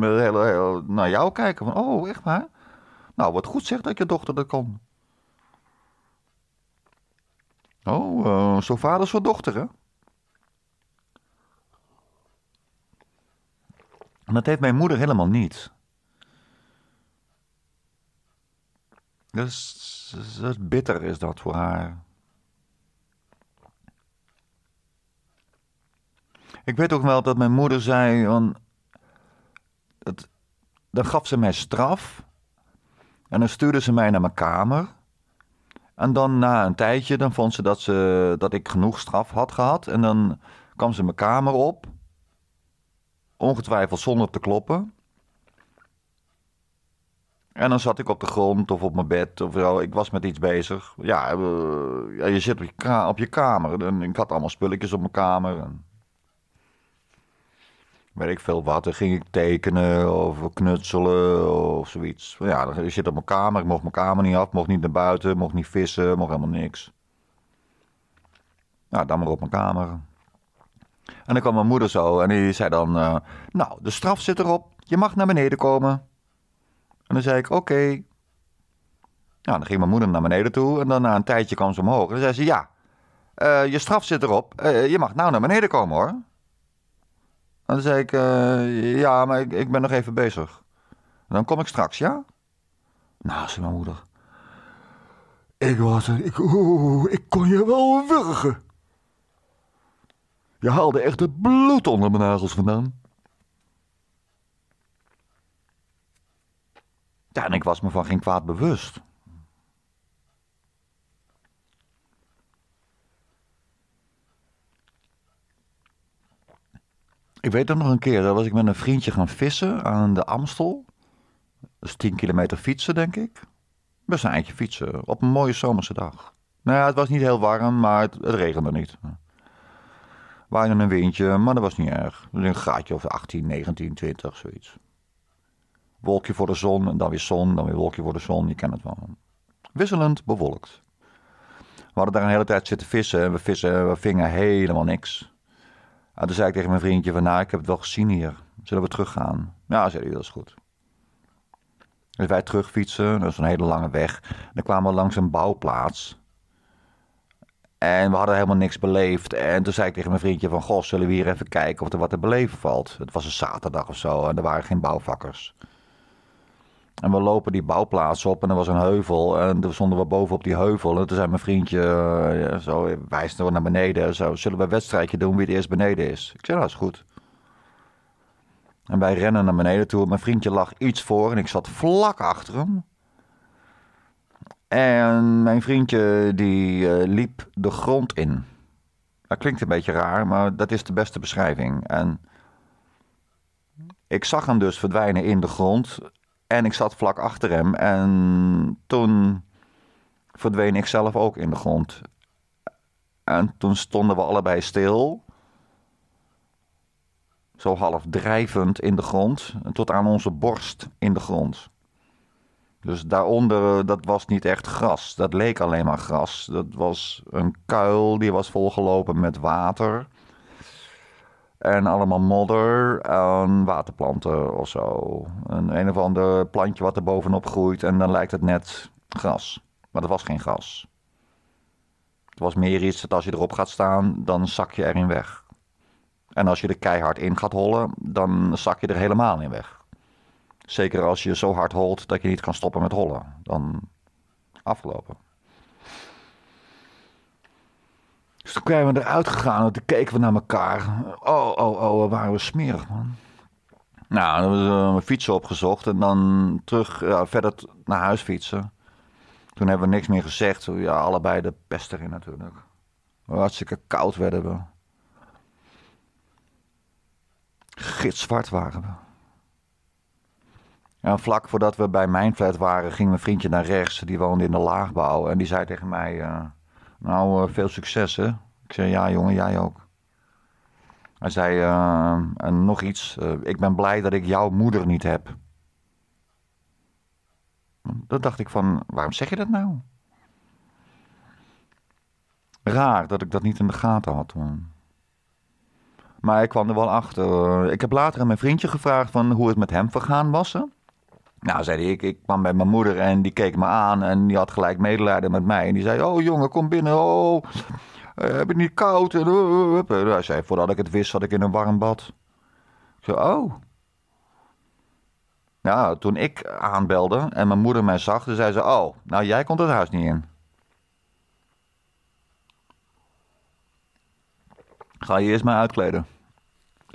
naar jou kijken. Van, oh, echt waar? Nou, wat goed zegt dat je dochter dat kan. Oh, uh, zo vader, zo'n dochter, hè? dat heeft mijn moeder helemaal niet. Dus, dus bitter is dat voor haar. Ik weet ook wel dat mijn moeder zei: van, dat, dan gaf ze mij straf. En dan stuurde ze mij naar mijn kamer. En dan na een tijdje, dan vond ze dat, ze dat ik genoeg straf had gehad. En dan kwam ze mijn kamer op. Ongetwijfeld zonder te kloppen. En dan zat ik op de grond of op mijn bed of Ik was met iets bezig. Ja, eh, ja je zit op je, op je kamer. En ik had allemaal spulletjes op mijn kamer. En weet ik veel wat. Dan ging ik tekenen of knutselen of zoiets. Ja, dan zit op mijn kamer. Ik mocht mijn kamer niet af, mocht niet naar buiten, mocht niet vissen, mocht helemaal niks. Nou, dan maar op mijn kamer. En dan kwam mijn moeder zo en die zei dan... Eh, nou, de straf zit erop. Je mag naar beneden komen. En dan zei ik, oké. Nou, dan ging mijn moeder naar beneden toe. En dan na een tijdje kwam ze omhoog. En dan zei ze, ja, eh, je straf zit erop. Eh, je mag nou naar beneden komen, hoor. En dan zei ik, eh, ja, maar ik, ik ben nog even bezig. dan kom ik straks, ja? Nou, zei mijn moeder. Ik was ik, ik kon je wel wurgen. Je haalde echt het bloed onder mijn nagels vandaan. Ja, en ik was me van geen kwaad bewust. Ik weet ook nog een keer, daar eh, was ik met een vriendje gaan vissen aan de Amstel. Dat is 10 kilometer fietsen, denk ik. Best een eindje fietsen, op een mooie zomerse dag. Nou ja, het was niet heel warm, maar het, regende niet. Waaide een windje, maar dat was niet erg. Een graadje of 18, 19, 20, zoiets. Wolkje voor de zon, en dan weer zon, dan weer wolkje voor de zon. Je kent het wel. Wisselend bewolkt. We hadden daar een hele tijd zitten vissen en we vissen en we vingen helemaal niks. En ah, toen zei ik tegen mijn vriendje van, nou, ik heb het wel gezien hier. Zullen we teruggaan? Ja, zei hij, dat is goed. Dus wij terugfietsen, dat is een hele lange weg. Dan kwamen we langs een bouwplaats. En we hadden helemaal niks beleefd. En toen zei ik tegen mijn vriendje van... Goh, zullen we hier even kijken of er wat te beleven valt? Het was een zaterdag of zo en er waren geen bouwvakkers. En we lopen die bouwplaats op en er was een heuvel. En toen stonden we op die heuvel. En toen zei mijn vriendje, eh, ja, zo eh, wijst nou naar beneden. Zo, zullen we een wedstrijdje doen wie het eerst beneden is? Ik zei, dat nou, is goed. En wij rennen naar beneden toe. Mijn vriendje lag iets voor en ik zat vlak achter hem. En mijn vriendje die eh, liep de grond in. Dat klinkt een beetje raar, maar dat is de beste beschrijving. En ik zag hem dus verdwijnen in de grond. En ik zat vlak achter hem. En toen verdween ik zelf ook in de grond. En toen stonden we allebei stil. Zo half drijvend in de grond. Tot aan onze borst in de grond. Dus daaronder, eh, dat was niet echt gras. Dat leek alleen maar gras. Dat was een kuil die was volgelopen met water. En allemaal modder en waterplanten of zo. Een een of ander plantje wat er bovenop groeit. En dan lijkt het net gras. Maar dat was geen gras. Het was meer iets dat als je erop gaat staan, dan zak je erin weg. En als je er keihard in gaat hollen, dan zak je er helemaal in weg. Zeker als je zo hard holt dat je niet kan stoppen met hollen. Dan afgelopen. Dus toen kwamen we eruit gegaan en toen keken we naar elkaar. Oh, oh, oh, waren we smerig, man. Nou, dan hebben we eh, mijn fietsen opgezocht en dan terug ja, verder naar huis fietsen. Toen hebben we niks meer gezegd. Ja, allebei de pest erin natuurlijk. Hartstikke koud werden we. Gitzwart waren we. En vlak voordat we bij mijn flat waren, ging mijn vriendje naar rechts. Die woonde in de laagbouw. En die zei tegen mij: eh, nou, eh, veel succes hè. Ik zei, ja jongen, jij ook. Hij zei, eh, en nog iets, eh, ik ben blij dat ik jouw moeder niet heb. Dat dacht ik van, waarom zeg je dat nou? Raar dat ik dat niet in de gaten had. Maar ik kwam er wel achter. Ik heb later aan mijn vriendje gevraagd van hoe het met hem vergaan was. Hè? Nou, zei ik, ik kwam bij mijn moeder en die keek me aan en die had gelijk medelijden met mij. En die zei, oh jongen, kom binnen, oh, eh, heb je niet koud? En, oh, oh, oh, hij zei, voordat ik het wist zat ik in een warm bad. Ik zei, oh. Nou, toen ik aanbelde en mijn moeder mij zag, zei ze, oh, nou jij komt het huis niet in. Ga je eerst maar uitkleden.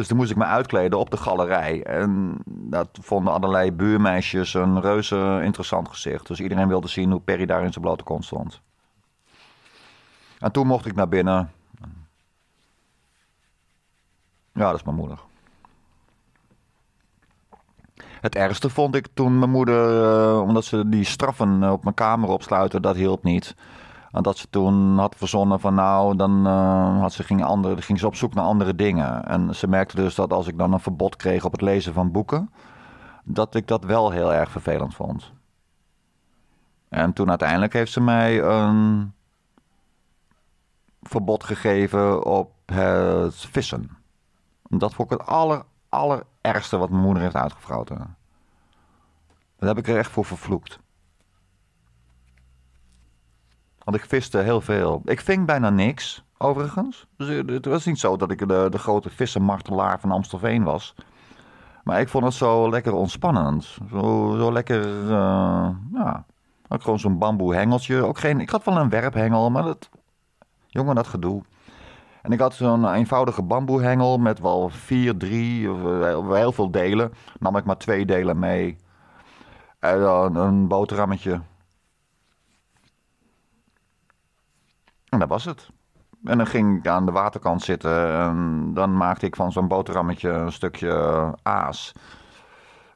Dus toen moest ik me uitkleden op de galerij. En dat vonden allerlei buurmeisjes een reuze interessant gezicht. Dus iedereen wilde zien hoe Perry daar in zijn blote kont stond. En toen mocht ik naar binnen. Ja, dat is mijn moeder. Het ergste vond ik toen mijn moeder, eh, omdat ze die straffen op mijn kamer opsluiten, dat hielp niet. En dat ze toen had verzonnen van nou, dan eh, had ze, ging, andere, ging ze op zoek naar andere dingen. En ze merkte dus dat als ik dan een verbod kreeg op het lezen van boeken, dat ik dat wel heel erg vervelend vond. En toen uiteindelijk heeft ze mij een verbod gegeven op het vissen. Dat vond ik het aller, allerergste wat mijn moeder heeft uitgevroten. Daar heb ik er echt voor vervloekt. Want ik viste heel veel. Ik ving bijna niks, overigens. Dus eh, het was niet zo dat ik de, de grote vissenmartelaar van Amstelveen was. Maar ik vond het zo lekker ontspannend. Zo, zo lekker, uh, ja. Ook gewoon zo'n bamboe hengeltje. Ook geen, ik had wel een werphengel, maar dat... Jongen, dat gedoe. En ik had zo'n eenvoudige bamboehengel met wel vier, drie, eh, heel veel delen. Nam ik maar twee delen mee. En dan een boterhammetje en dat was het. En dan ging ik aan de waterkant zitten en dan maakte ik van zo'n boterhammetje een stukje aas.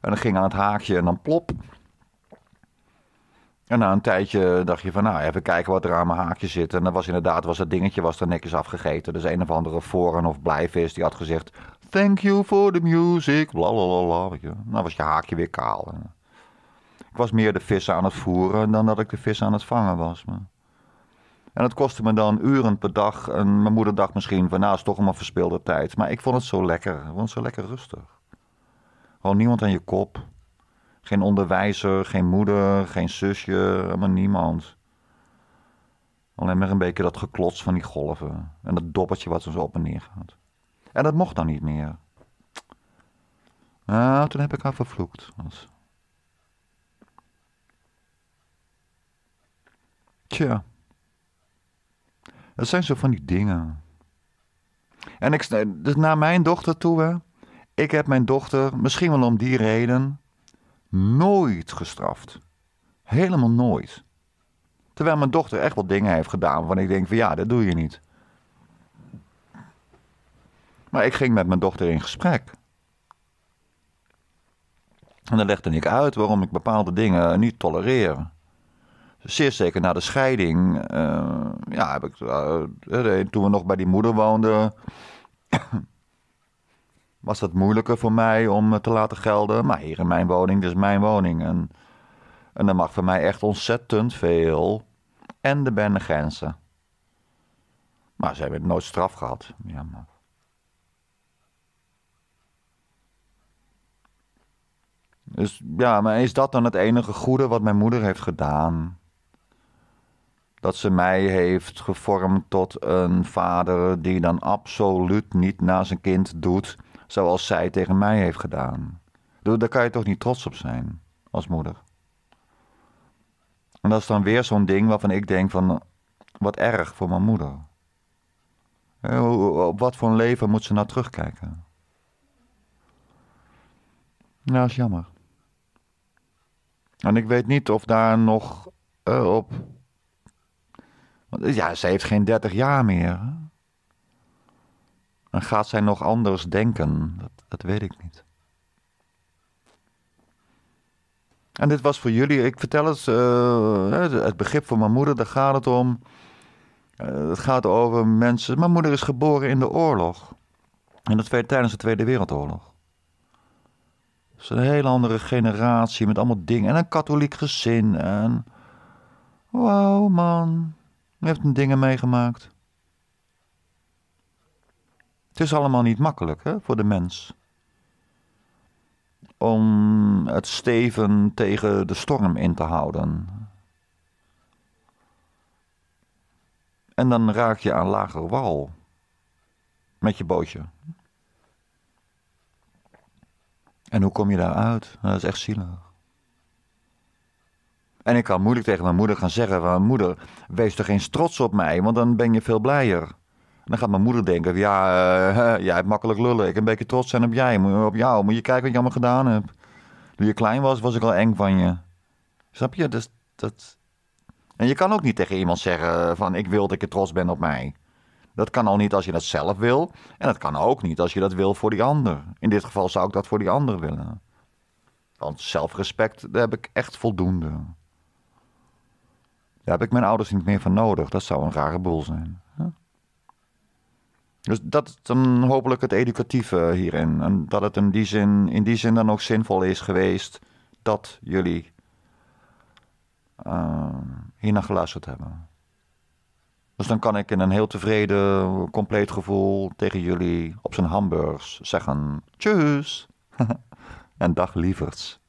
En dan ging aan het haakje en dan plop. En na een tijdje dacht je van, nou, even kijken wat er aan mijn haakje zit. En dan was inderdaad, was dat dingetje was er netjes afgegeten. Dus een of andere foren of blijvis die had gezegd, thank you for the music, blablabla. Dan nou was je haakje weer kaal. Ik was meer de vissen aan het voeren dan dat ik de vissen aan het vangen was. Maar... En dat kostte me dan uren per dag. En mijn moeder dacht misschien van nou is toch allemaal verspeelde tijd. Maar ik vond het zo lekker. Ik vond het zo lekker rustig. Gewoon niemand aan je kop. Geen onderwijzer, geen moeder, geen zusje, maar niemand. Alleen maar een beetje dat geklots van die golven. En dat doppertje wat zo op en neer gaat. En dat mocht dan niet meer. Nou, toen heb ik haar vervloekt. Tja. Dat zijn zo van die dingen. En ik, dus naar mijn dochter toe, hè, ik heb mijn dochter, misschien wel om die reden, nooit gestraft. Helemaal nooit. Terwijl mijn dochter echt wel dingen heeft gedaan waarvan ik denk van ja, dat doe je niet. Maar ik ging met mijn dochter in gesprek. En dan legde ik uit waarom ik bepaalde dingen niet tolereer zeer zeker na de scheiding. Eh, ja, heb ik, eh, eh, toen we nog bij die moeder woonden. was dat moeilijker voor mij om te laten gelden. Maar hier in mijn woning, dit is mijn woning. En, en dat mag voor mij echt ontzettend veel. En de bende grenzen. Maar ze hebben nooit straf gehad. Ja, maar. Dus ja, maar is dat dan het enige goede wat mijn moeder heeft gedaan? dat ze mij heeft gevormd tot een vader die dan absoluut niet naar zijn kind doet zoals zij tegen mij heeft gedaan. Daar kan je toch niet trots op zijn als moeder. En dat is dan weer zo'n ding waarvan ik denk van wat erg voor mijn moeder. Op wat voor een leven moet ze nou terugkijken? Nou, dat is jammer. En ik weet niet of daar nog op ja, ze heeft geen 30 jaar meer. Dan gaat zij nog anders denken. Dat, dat weet ik niet. En dit was voor jullie, ik vertel het, eh, het begrip voor mijn moeder, daar gaat het om. Eh, het gaat over mensen. Mijn moeder is geboren in de oorlog. en dat werd tijdens de Tweede Wereldoorlog. is een hele andere generatie met allemaal dingen. En een katholiek gezin. En. Wauw, man. Je hebt dingen meegemaakt. Het is allemaal niet makkelijk hè, voor de mens. Om het steven tegen de storm in te houden. En dan raak je aan lager wal. Met je bootje. En hoe kom je daaruit? Dat is echt zielig. En ik kan moeilijk tegen mijn moeder gaan zeggen: van, Moeder, wees er geen trots op mij, want dan ben je veel blijer. dan gaat mijn moeder denken: Ja, eh, jij hebt makkelijk lullen. Ik een beetje trots zijn op, jij, op jou. Moet je kijken wat je allemaal gedaan hebt. Toen je klein was, was ik al eng van je. Snap je? dat dus dat... En je kan ook niet tegen iemand zeggen: van Ik wil dat je trots bent op mij. Dat kan al niet als je dat zelf wil. En dat kan ook niet als je dat wil voor die ander. In dit geval zou ik dat voor die ander willen. Want zelfrespect, daar heb ik echt voldoende. Daar heb ik mijn ouders niet meer van nodig. Dat zou een rare boel zijn. Dus dat is dan hopelijk het educatieve hierin. En dat het in die, zin, in die zin dan ook zinvol is geweest dat jullie uh, hiernaar geluisterd hebben. Dus dan kan ik in een heel tevreden, compleet gevoel tegen jullie op zijn hamburgers zeggen: Tjus! en dag lieverds.